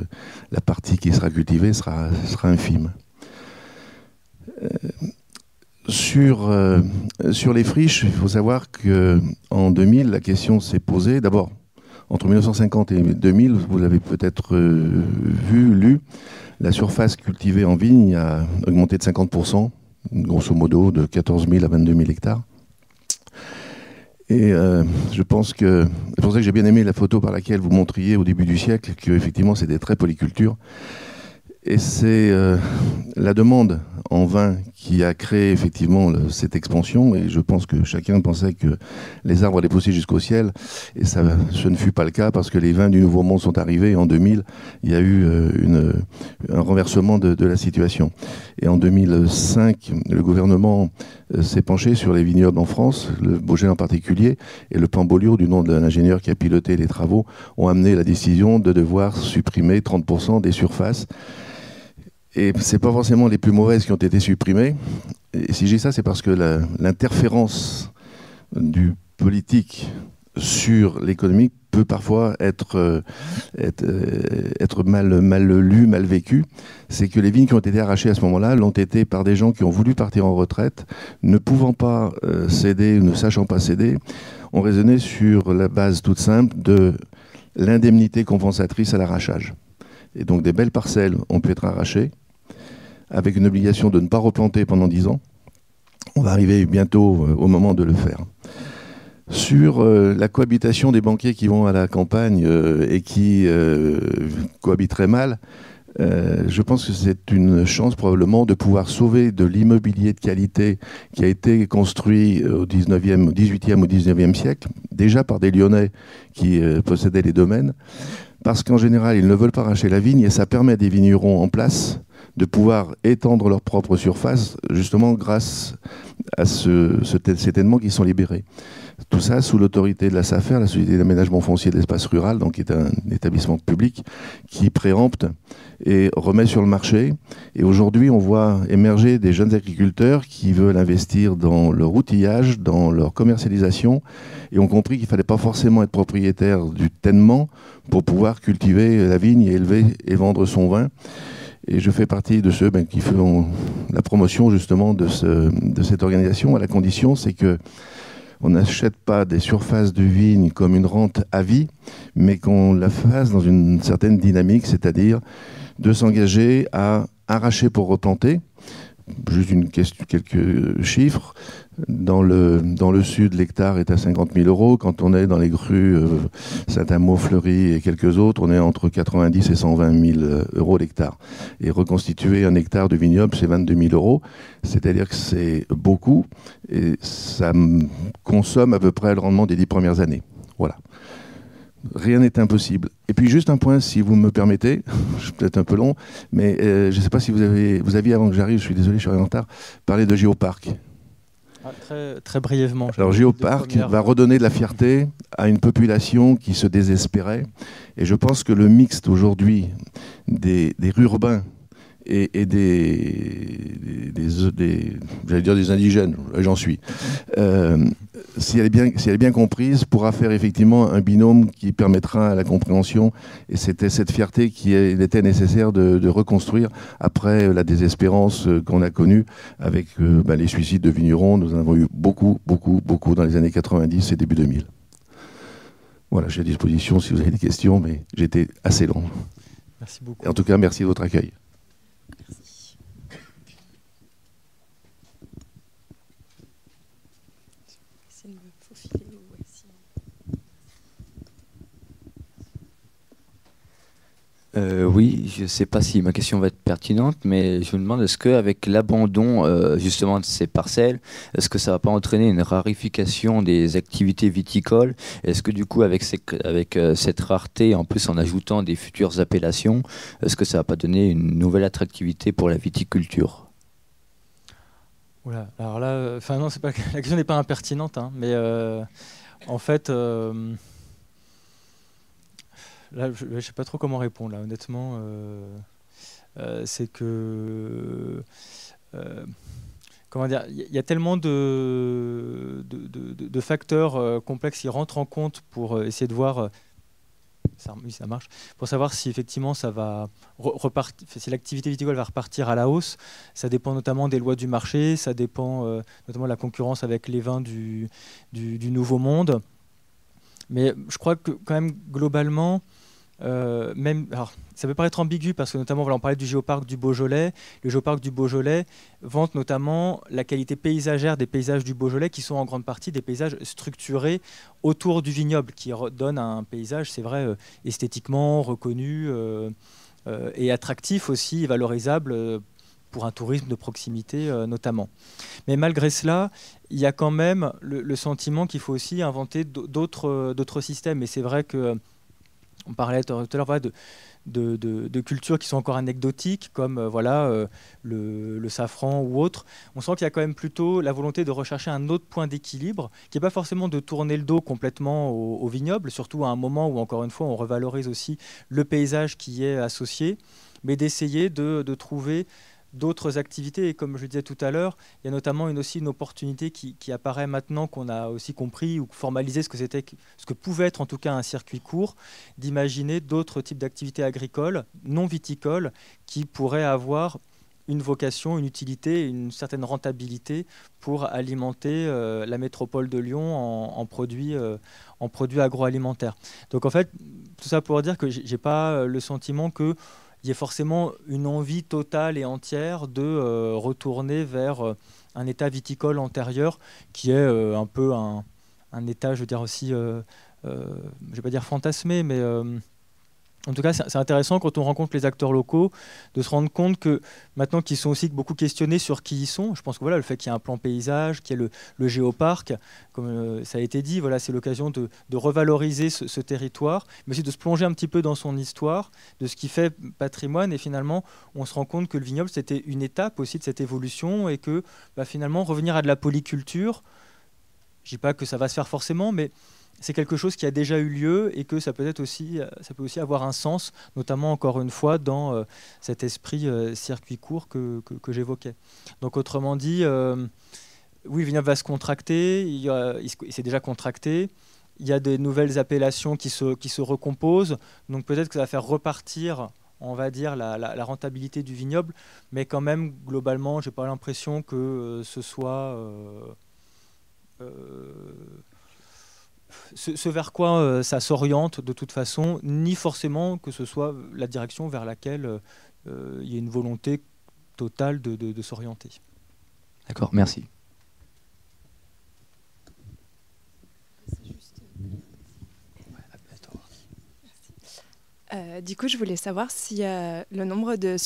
la partie qui sera cultivée sera, infime. Euh, sur, euh, sur les friches, il faut savoir qu'en 2000, la question s'est posée d'abord entre 1950 et 2000, vous l'avez peut-être euh, vu, lu, la surface cultivée en vigne a augmenté de 50%, grosso modo de 14 000 à 22 000 hectares. Et euh, je pense que c'est pour ça que j'ai bien aimé la photo par laquelle vous montriez au début du siècle qu'effectivement c'est des très polyculture. Et c'est euh, la demande en vin qui a créé effectivement cette expansion. Et je pense que chacun pensait que les arbres allaient pousser jusqu'au ciel. Et ça, ce ne fut pas le cas parce que les vins du Nouveau Monde sont arrivés. En 2000, il y a eu euh, une, un renversement de, la situation. Et en 2005, le gouvernement euh, s'est penché sur les vignobles en France, le Beaujolais en particulier, et le Pambolio, du nom de l'ingénieur qui a piloté les travaux, ont amené la décision de devoir supprimer 30% des surfaces. Et c'est pas forcément les plus mauvaises qui ont été supprimées. Et si j'ai ça, c'est parce que l'interférence du politique sur l'économie peut parfois euh, euh, être, mal, mal lu, mal vécu, c'est que les vignes qui ont été arrachées à ce moment-là l'ont été par des gens qui ont voulu partir en retraite, ne pouvant pas euh, céder, ou ne sachant pas céder, ont raisonné sur la base toute simple de l'indemnité compensatrice à l'arrachage. Et donc des belles parcelles ont pu être arrachées, avec une obligation de ne pas replanter pendant 10 ans. On va arriver bientôt euh, au moment de le faire. Sur euh, la cohabitation des banquiers qui vont à la campagne euh, et qui cohabiteraient mal, je pense que c'est une chance probablement de pouvoir sauver de l'immobilier de qualité qui a été construit au 19e, 18e ou 19e siècle, déjà par des Lyonnais qui possédaient les domaines, parce qu'en général, ils ne veulent pas arracher la vigne et ça permet à des vignerons en place de pouvoir étendre leur propre surface, justement grâce à ce, ce, ces ténements qui sont libérés. Tout ça sous l'autorité de la SAFER, la Société d'aménagement foncier de l'espace rural, donc qui est un établissement public qui préempte et remet sur le marché. Et aujourd'hui, on voit émerger des jeunes agriculteurs qui veulent investir dans leur outillage, dans leur commercialisation, et ont compris qu'il ne fallait pas forcément être propriétaire du ténement pour pouvoir cultiver la vigne et élever et vendre son vin. Et je fais partie de ceux ben, qui font la promotion justement de, cette organisation à la condition, c'est que on n'achète pas des surfaces de vignes comme une rente à vie, mais qu'on la fasse dans une certaine dynamique, c'est-à-dire de s'engager à arracher pour replanter, juste une question, quelques chiffres. Dans le, dans le sud, l'hectare est à 50 000 euros. Quand on est dans les crues euh, Saint-Amour, Fleury et quelques autres, on est entre 90 et 120 000 euros l'hectare. Et reconstituer un hectare de vignoble, c'est 22 000 euros. C'est-à-dire que c'est beaucoup et ça consomme à peu près le rendement des dix premières années. Voilà. Rien n'est impossible. Et puis juste un point, si vous me permettez, *laughs* je suis peut-être un peu long, mais euh, je ne sais pas si vous avez, vous aviez avant que j'arrive, je suis désolé, je suis en retard, parlé de Géoparc. Ah, très, brièvement. Alors Géoparc va redonner de la fierté à une population qui se désespérait. Et je pense que le mixte aujourd'hui des, des urbains et, des, dire des indigènes, j'en suis. Euh, si, elle est bien, bien comprise, pourra faire effectivement un binôme qui permettra la compréhension. Et c'était cette fierté qui était nécessaire de, reconstruire après la désespérance euh, qu'on a connue avec euh, bah, les suicides de vignerons. Nous en avons eu beaucoup, beaucoup, beaucoup dans les années 90 et début 2000. Voilà, j'ai à disposition si vous avez des questions, mais j'étais assez long. Merci beaucoup. en tout cas, merci de votre accueil. Euh, oui, je ne sais pas si ma question va être pertinente, mais je me demande est-ce qu'avec l'abandon euh, justement de ces parcelles, est-ce que ça ne va pas entraîner une rarification des activités viticoles Est-ce que du coup, avec, euh, cette rareté, en plus en ajoutant des futures appellations, est-ce que ça ne va pas donner une nouvelle attractivité pour la viticulture alors là, *laughs* la question n'est pas impertinente, hein, mais en fait. Là, je ne sais pas trop comment répondre, là, honnêtement. Euh, euh, c'est que euh, comment dire, il y a tellement de, de, facteurs complexes qui rentrent en compte pour essayer de voir, ça, ça marche, pour savoir si effectivement ça va repartir, l'activité viticole va repartir à la hausse. Ça dépend notamment des lois du marché, ça dépend notamment de la concurrence avec les vins du, du Nouveau Monde. Mais je crois que quand même globalement, euh, même, alors, ça peut paraître ambigu parce que notamment, on parlait du géoparc du Beaujolais. Le géoparc du Beaujolais vante notamment la qualité paysagère des paysages du Beaujolais qui sont en grande partie des paysages structurés autour du vignoble qui donnent un paysage, c'est vrai, euh, esthétiquement reconnu euh, et attractif aussi, valorisable pour un tourisme de proximité notamment. Mais malgré cela, il y a quand même le, le sentiment qu'il faut aussi inventer d'autres systèmes. Et c'est vrai que on parlait tout à l'heure de, de, cultures qui sont encore anecdotiques, comme euh, voilà, euh, le, safran ou autre, on sent qu'il y a quand même plutôt la volonté de rechercher un autre point d'équilibre, qui n'est pas forcément de tourner le dos complètement au, vignoble, surtout à un moment où, encore une fois, on revalorise aussi le paysage qui y est associé, mais d'essayer de, de trouver d'autres activités. Et comme je le disais tout à l'heure, il y a notamment une, aussi une opportunité qui, apparaît maintenant qu'on a aussi compris ou formalisé ce que ce que pouvait être en tout cas un circuit court, d'imaginer d'autres types d'activités agricoles, non viticoles, qui pourraient avoir une vocation, une utilité, une certaine rentabilité pour alimenter euh, la métropole de Lyon en, produits, euh, produits agroalimentaires. Donc en fait, tout ça pour dire que je n'ai pas euh, le sentiment que il y a forcément une envie totale et entière de euh, retourner vers euh, un état viticole antérieur qui est euh, un peu un, un, état, je veux dire aussi, je ne vais pas dire fantasmé, mais en tout cas, c'est intéressant quand on rencontre les acteurs locaux de se rendre compte que maintenant qu'ils sont aussi beaucoup questionnés sur qui ils sont, je pense que voilà, le fait qu'il y ait un plan paysage, qu'il y ait le, géoparc, comme euh, ça a été dit, voilà, c'est l'occasion de, revaloriser ce, territoire, mais aussi de se plonger un petit peu dans son histoire, de ce qui fait patrimoine. Et finalement, on se rend compte que le vignoble, c'était une étape aussi de cette évolution et que bah, finalement, revenir à de la polyculture, je ne dis pas que ça va se faire forcément, mais c'est quelque chose qui a déjà eu lieu et que ça peut, être aussi, euh, ça peut aussi avoir un sens, notamment encore une fois dans euh, cet esprit euh, circuit court que, j'évoquais. Donc autrement dit, oui, le vignoble va se contracter, il, s'est déjà contracté, il y a des nouvelles appellations qui se, recomposent, donc peut-être que ça va faire repartir on va dire, la, rentabilité du vignoble, mais quand même, globalement, j'ai pas l'impression que ce soit ce, vers quoi euh, ça s'oriente de toute façon, ni forcément que ce soit la direction vers laquelle euh, il y a une volonté totale de, s'orienter. D'accord, merci. Euh, du coup, je voulais savoir si le nombre de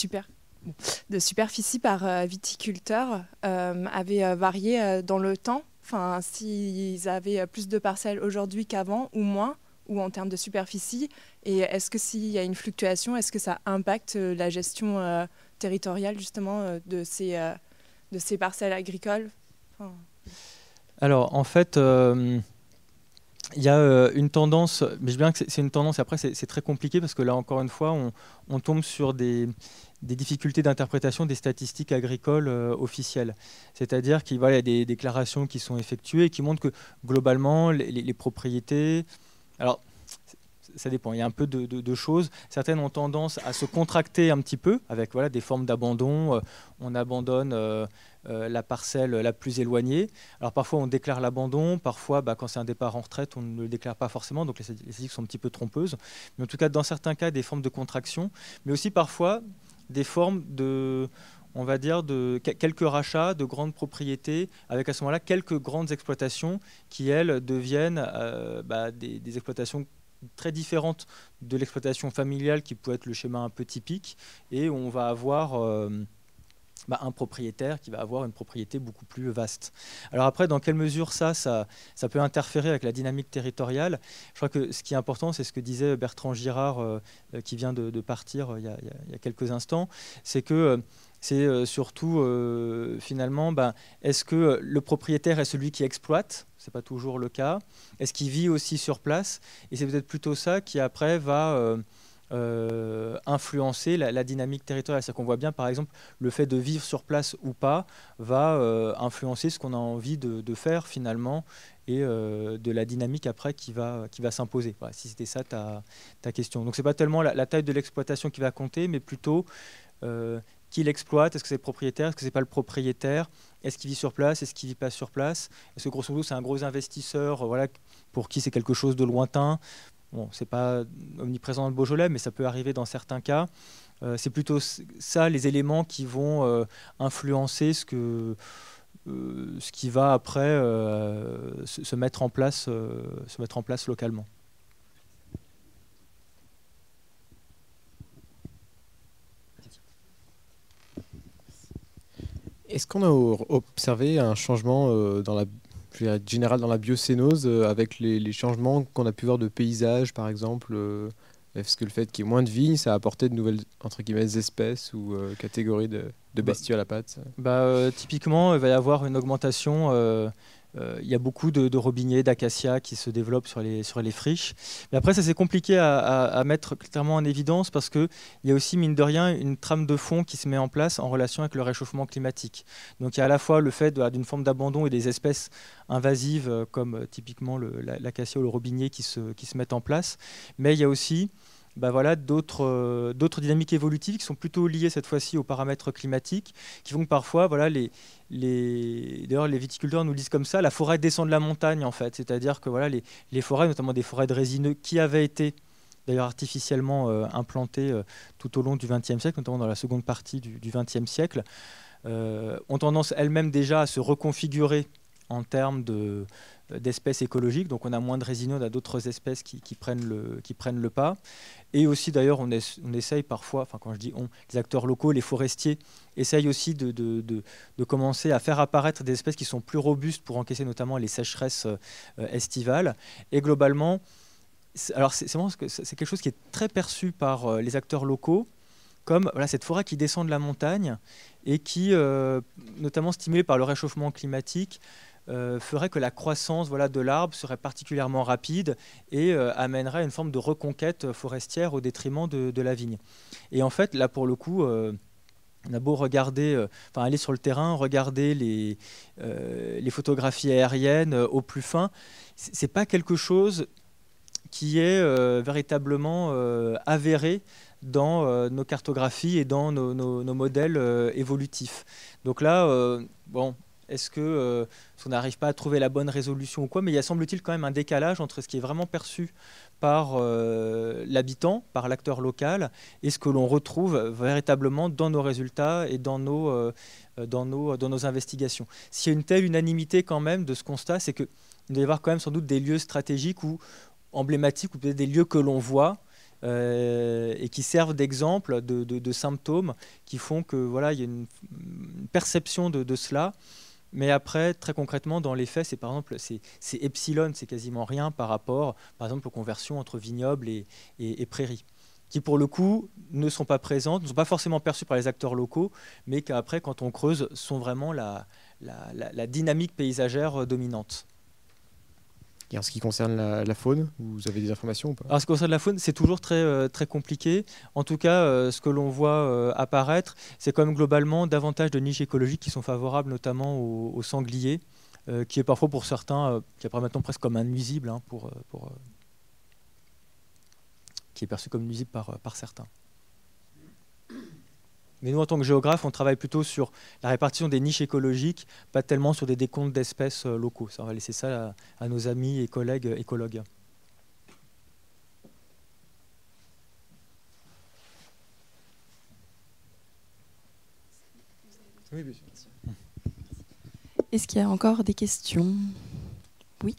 superficies par viticulteur avait varié dans le temps Enfin, s'ils avaient euh, plus de parcelles aujourd'hui qu'avant ou moins, ou en termes de superficie. Et est-ce que s'il y a une fluctuation, est-ce que ça impacte euh, la gestion euh, territoriale justement de ces, de ces parcelles agricoles Alors en fait, il y a une tendance, mais je bien que c'est une tendance, après c'est très compliqué parce que là encore une fois, on tombe sur des, des difficultés d'interprétation des statistiques agricoles euh, officielles. C'est-à-dire qu'il y a des déclarations qui sont effectuées et qui montrent que globalement, les, propriétés... Alors, ça dépend, il y a un peu de, choses. Certaines ont tendance à se contracter un petit peu avec voilà, des formes d'abandon. Euh, on abandonne euh, la parcelle la plus éloignée. Alors parfois on déclare l'abandon, parfois bah, quand c'est un départ en retraite on ne le déclare pas forcément, donc les statistiques sont un petit peu trompeuses. Mais en tout cas dans certains cas des formes de contraction, mais aussi parfois des formes de, on va dire, de quelques rachats de grandes propriétés, avec à ce moment-là quelques grandes exploitations qui, elles, deviennent euh, bah, des, exploitations très différentes de l'exploitation familiale qui peut être le schéma un peu typique, et on va avoir... Euh, bah, un propriétaire qui va avoir une propriété beaucoup plus vaste. Alors après, dans quelle mesure ça, ça, peut interférer avec la dynamique territoriale Je crois que ce qui est important, c'est ce que disait Bertrand Girard, euh, euh, qui vient de, partir euh, il y, a, quelques instants, c'est que c'est surtout finalement, ben, est-ce que le propriétaire est celui qui exploite C'est pas toujours le cas. Est-ce qu'il vit aussi sur place Et c'est peut-être plutôt ça qui après va euh, influencer la, dynamique territoriale. C'est-à-dire qu'on voit bien, par exemple, le fait de vivre sur place ou pas va euh, influencer ce qu'on a envie de, faire finalement et euh, de la dynamique après qui va, qui va s'imposer. Voilà, si c'était ça ta, ta, question. Donc c'est pas tellement la, taille de l'exploitation qui va compter, mais plutôt qui l'exploite, est-ce que c'est le propriétaire, est-ce que c'est pas le propriétaire, est-ce qu'il vit sur place, est-ce qu'il vit pas sur place, est-ce que grosso modo c'est un gros investisseur, voilà, pour qui c'est quelque chose de lointain, Bon, n'est pas omniprésent dans le Beaujolais, mais ça peut arriver dans certains cas. Euh, c'est plutôt ça les éléments qui vont euh, influencer ce, que, euh, ce qui va après se, mettre en place, se mettre en place localement. Est-ce qu'on a observé un changement dans la Général dans la biocénose, euh, avec les, changements qu'on a pu voir de paysage, par exemple euh, Est-ce que le fait qu'il y ait moins de vignes, ça a apporté de nouvelles entre guillemets, espèces ou euh, catégories de, de bah, bestioles à pattes bah, Typiquement, il va y avoir une augmentation euh, il y a beaucoup de, de robinets, d'acacias qui se développent sur les, friches. Mais après, ça c'est compliqué à, mettre clairement en évidence parce qu'il y a aussi, mine de rien, une trame de fond qui se met en place en relation avec le réchauffement climatique. Donc il y a à la fois le fait d'une forme d'abandon et des espèces invasives euh, comme euh, typiquement l'acacia ou le robinier qui se mettent en place, mais il y a aussi bah voilà, euh, d'autres dynamiques évolutives qui sont plutôt liées cette fois-ci aux paramètres climatiques, qui vont parfois, voilà, les, les... d'ailleurs les viticulteurs nous disent comme ça, la forêt descend de la montagne en fait, c'est-à-dire que voilà, les, forêts, notamment des forêts de résineux qui avaient été d'ailleurs artificiellement euh, implantées euh, tout au long du XXe siècle, notamment dans la seconde partie du XXe siècle, ont tendance elles-mêmes déjà à se reconfigurer en termes de, d'espèces écologiques. Donc on a moins de résineux, on a d'autres espèces qui, prennent le, pas. Et aussi d'ailleurs on, essaye parfois, enfin quand je dis on, les acteurs locaux, les forestiers, essayent aussi de, commencer à faire apparaître des espèces qui sont plus robustes pour encaisser notamment les sécheresses euh, estivales. Et globalement, alors c'est quelque chose qui est très perçu par euh, les acteurs locaux comme cette forêt qui descend de la montagne et qui, euh, notamment stimulée par le réchauffement climatique, euh, ferait que la croissance voilà, de l'arbre serait particulièrement rapide et amènerait euh, amènerait une forme de reconquête forestière au détriment de, la vigne. Et en fait, là pour le coup, euh, on a beau regarder, enfin aller sur le terrain, regarder les, les photographies aériennes au plus fin, c'est pas quelque chose qui est véritablement avéré dans nos cartographies et dans nos, nos, nos modèles évolutifs. Donc là, bon, est-ce que on euh, qu'on n'arrive pas à trouver la bonne résolution ou quoi Mais il y a semble-t-il quand même un décalage entre ce qui est vraiment perçu par euh, l'habitant, par l'acteur local, et ce que l'on retrouve véritablement dans nos résultats et dans nos, euh, dans nos, dans nos investigations. S'il y a une telle unanimité quand même de ce constat, c'est qu'il doit y avoir quand même sans doute des lieux stratégiques ou emblématiques, ou peut-être des lieux que l'on voit, et qui servent d'exemple de, de, symptômes qui font que voilà il y a une, une perception de, de cela mais après, très concrètement, dans les faits, c'est par exemple, c'est epsilon, c'est quasiment rien par rapport, par exemple, aux conversions entre vignobles et, prairies qui pour le coup ne sont pas présentes, ne sont pas forcément perçues par les acteurs locaux, mais qu'après, quand on creuse, sont vraiment la dynamique paysagère euh, dominante. Et en ce qui concerne la, faune, vous avez des informations ou pas En ce qui concerne la faune, c'est toujours très, euh, compliqué. En tout cas, euh, ce que l'on voit euh, apparaître, c'est quand même globalement davantage de niches écologiques qui sont favorables notamment aux, sangliers, qui est parfois pour certains, qui maintenant presque comme un nuisible, hein, qui est perçu comme nuisible par certains. Mais nous, en tant que géographe, on travaille plutôt sur la répartition des niches écologiques, pas tellement sur des décomptes d'espèces euh, locaux. Ça, on va laisser ça à, nos amis et collègues euh, écologues. Est-ce qu'il y a encore des questions Oui.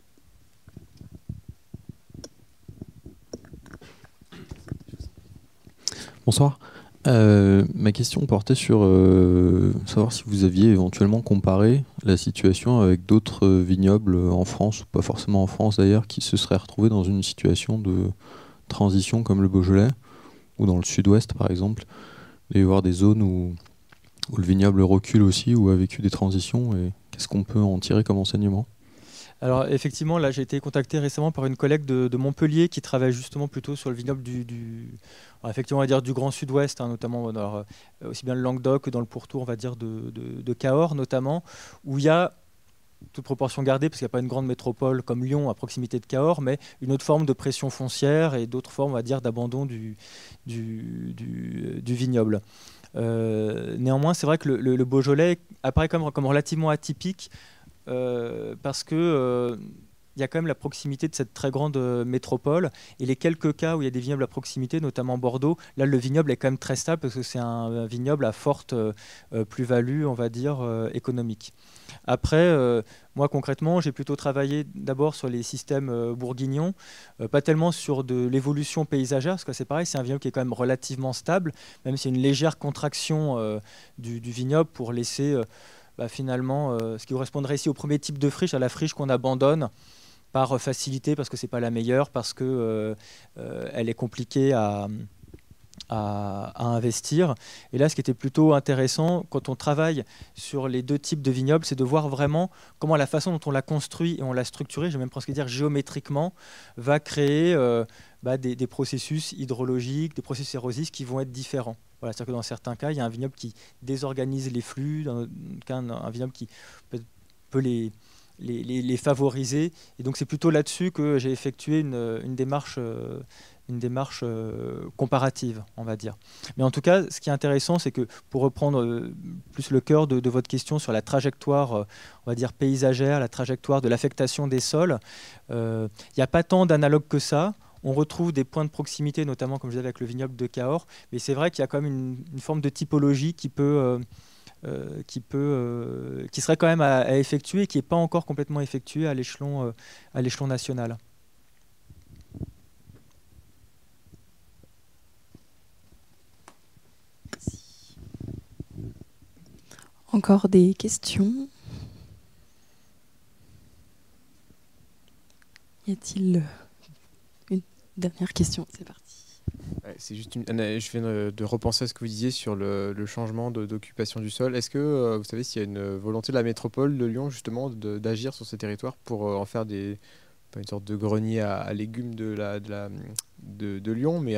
Bonsoir. Euh, ma question portait sur euh, savoir si vous aviez éventuellement comparé la situation avec d'autres vignobles en France, ou pas forcément en France d'ailleurs, qui se seraient retrouvés dans une situation de transition comme le Beaujolais, ou dans le sud-ouest par exemple. et voir des zones où, où le vignoble recule aussi, ou a vécu des transitions, et qu'est-ce qu'on peut en tirer comme enseignement alors effectivement, là j'ai été contacté récemment par une collègue de, Montpellier qui travaille justement plutôt sur le vignoble du, effectivement va dire du Grand Sud-Ouest, hein, notamment euh, aussi bien le Languedoc que dans le pourtour on va dire de, Cahors notamment, où il y a toute proportion gardée, parce qu'il n'y a pas une grande métropole comme Lyon à proximité de Cahors, mais une autre forme de pression foncière et d'autres formes, on dire, d'abandon du, vignoble. Euh, néanmoins, c'est vrai que le, Beaujolais apparaît comme relativement atypique euh, parce que il euh, y a quand même la proximité de cette très grande euh, métropole. Et les quelques cas où il y a des vignobles à proximité, notamment Bordeaux, là, le vignoble est quand même très stable parce que c'est un, vignoble à forte plus-value, on va dire, économique. Après, moi concrètement, j'ai plutôt travaillé d'abord sur les systèmes bourguignons, pas tellement sur de l'évolution paysagère, parce que c'est pareil, c'est un vignoble qui est quand même relativement stable, même s'il y a une légère contraction du, vignoble pour laisser bah, finalement euh, ce qui correspondrait ici au premier type de friche, à la friche qu'on abandonne par euh, facilité, parce que ce n'est pas la meilleure, parce que euh, elle est compliquée à, investir. Et là, ce qui était plutôt intéressant quand on travaille sur les deux types de vignobles, c'est de voir vraiment comment la façon dont on l'a construit et on l'a structuré, je vais même presque dire géométriquement, va créer bah, des, processus hydrologiques, des processus érosifs qui vont être différents. cest que dans certains cas, il y a un vignoble qui désorganise les flux, dans un, vignoble qui peut, les, favoriser. Et donc c'est plutôt là-dessus que j'ai effectué une, démarche, euh, euh, comparative, on va dire. Mais en tout cas, ce qui est intéressant, c'est que pour reprendre euh, plus le cœur de, votre question sur la trajectoire, on va dire paysagère, la trajectoire de l'affectation des sols, il n'y a pas tant d'analogues que ça. On retrouve des points de proximité, notamment comme je disais avec le vignoble de Cahors, mais c'est vrai qu'il y a quand même une, forme de typologie qui peut... Euh, euh, qui, peut, euh, qui serait quand même à, effectuer et qui n'est pas encore complètement effectué à l'échelon à l'échelon national. Encore des questions Y a-t-il Dernière question, c'est parti. c'est juste Je viens de repenser à ce que vous disiez sur le, changement d'occupation du sol. Est-ce que euh, vous savez s'il y a une volonté de la métropole de Lyon justement d'agir sur ces territoires pour euh, en faire des une sorte de grenier à, légumes de, Lyon, mais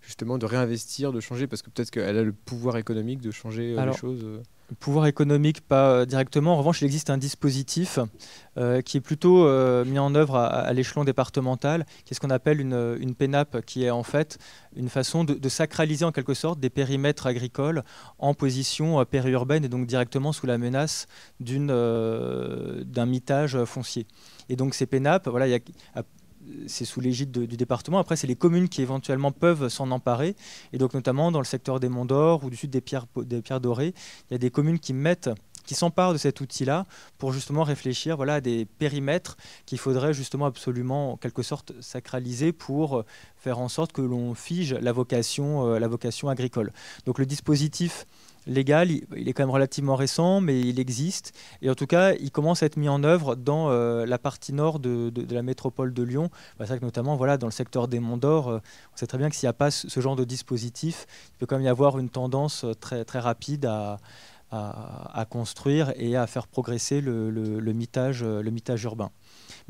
justement de réinvestir, de changer, parce que peut-être qu'elle a le pouvoir économique de changer euh, les choses pouvoir économique, pas euh, directement. En revanche, il existe un dispositif euh, qui est plutôt euh, mis en œuvre à, l'échelon départemental, qui est ce qu'on appelle une, une, PENAP, qui est en fait une façon de, sacraliser en quelque sorte des périmètres agricoles en position périurbaine et donc directement sous la menace d'un mitage foncier. Et donc ces PENAP, voilà, il y a, c'est sous l'égide du département. Après, c'est les communes qui éventuellement peuvent s'en emparer. Et donc, notamment dans le secteur des Monts d'Or ou du sud des Pierres, Dorées, il y a des communes qui mettent qui s'emparent de cet outil-là pour justement réfléchir voilà, à des périmètres qu'il faudrait justement absolument en quelque sorte sacraliser pour euh, faire en sorte que l'on fige la vocation, euh, la vocation agricole. Donc le dispositif légal, il est quand même relativement récent, mais il existe. Et en tout cas, il commence à être mis en œuvre dans euh, la partie nord de, la métropole de Lyon. Bah, c'est vrai que notamment voilà, dans le secteur des Monts d'Or, euh, on sait très bien que s'il n'y a pas ce genre de dispositif, il peut quand même y avoir une tendance euh, très, très rapide à, construire et à faire progresser le, le, mitage, urbain.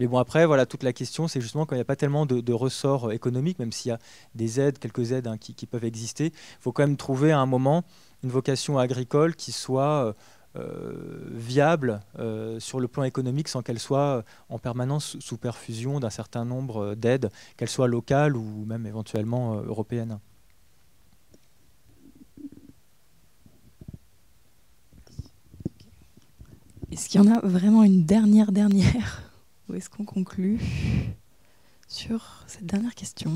Mais bon, après, voilà, toute la question, c'est justement quand il n'y a pas tellement de, ressorts économiques, même s'il y a des aides, quelques aides hein, qui, qui, peuvent exister, il faut quand même trouver à un moment une vocation agricole qui soit euh, euh, viable euh, sur le plan économique sans qu'elle soit en permanence sous perfusion d'un certain nombre d'aides, qu'elles soient locales ou même éventuellement européennes. Est-ce qu'il y en a vraiment une dernière dernière Ou est-ce qu'on conclut sur cette dernière question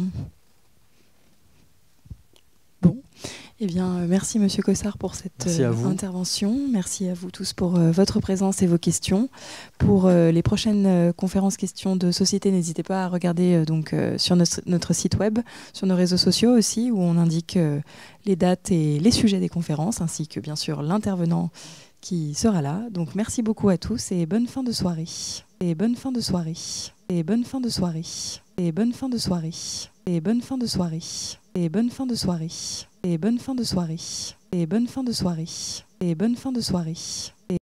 eh bien, euh, merci Monsieur Cossard pour cette euh, intervention. Merci à vous tous pour euh, votre présence et vos questions. Pour les prochaines conférences questions de société, n'hésitez pas à regarder donc sur notre, notre, site web, sur nos réseaux sociaux aussi, où on indique les dates et les sujets des conférences, ainsi que bien sûr l'intervenant qui sera là. Donc merci beaucoup à tous et bonne fin de soirée. Et bonne fin de soirée. Et bonne fin de soirée. Et bonne fin de soirée. Et bonne fin de soirée. Et bonne fin de soirée. Et bonne fin de soirée. Et bonne fin de soirée. Et bonne fin de soirée. Et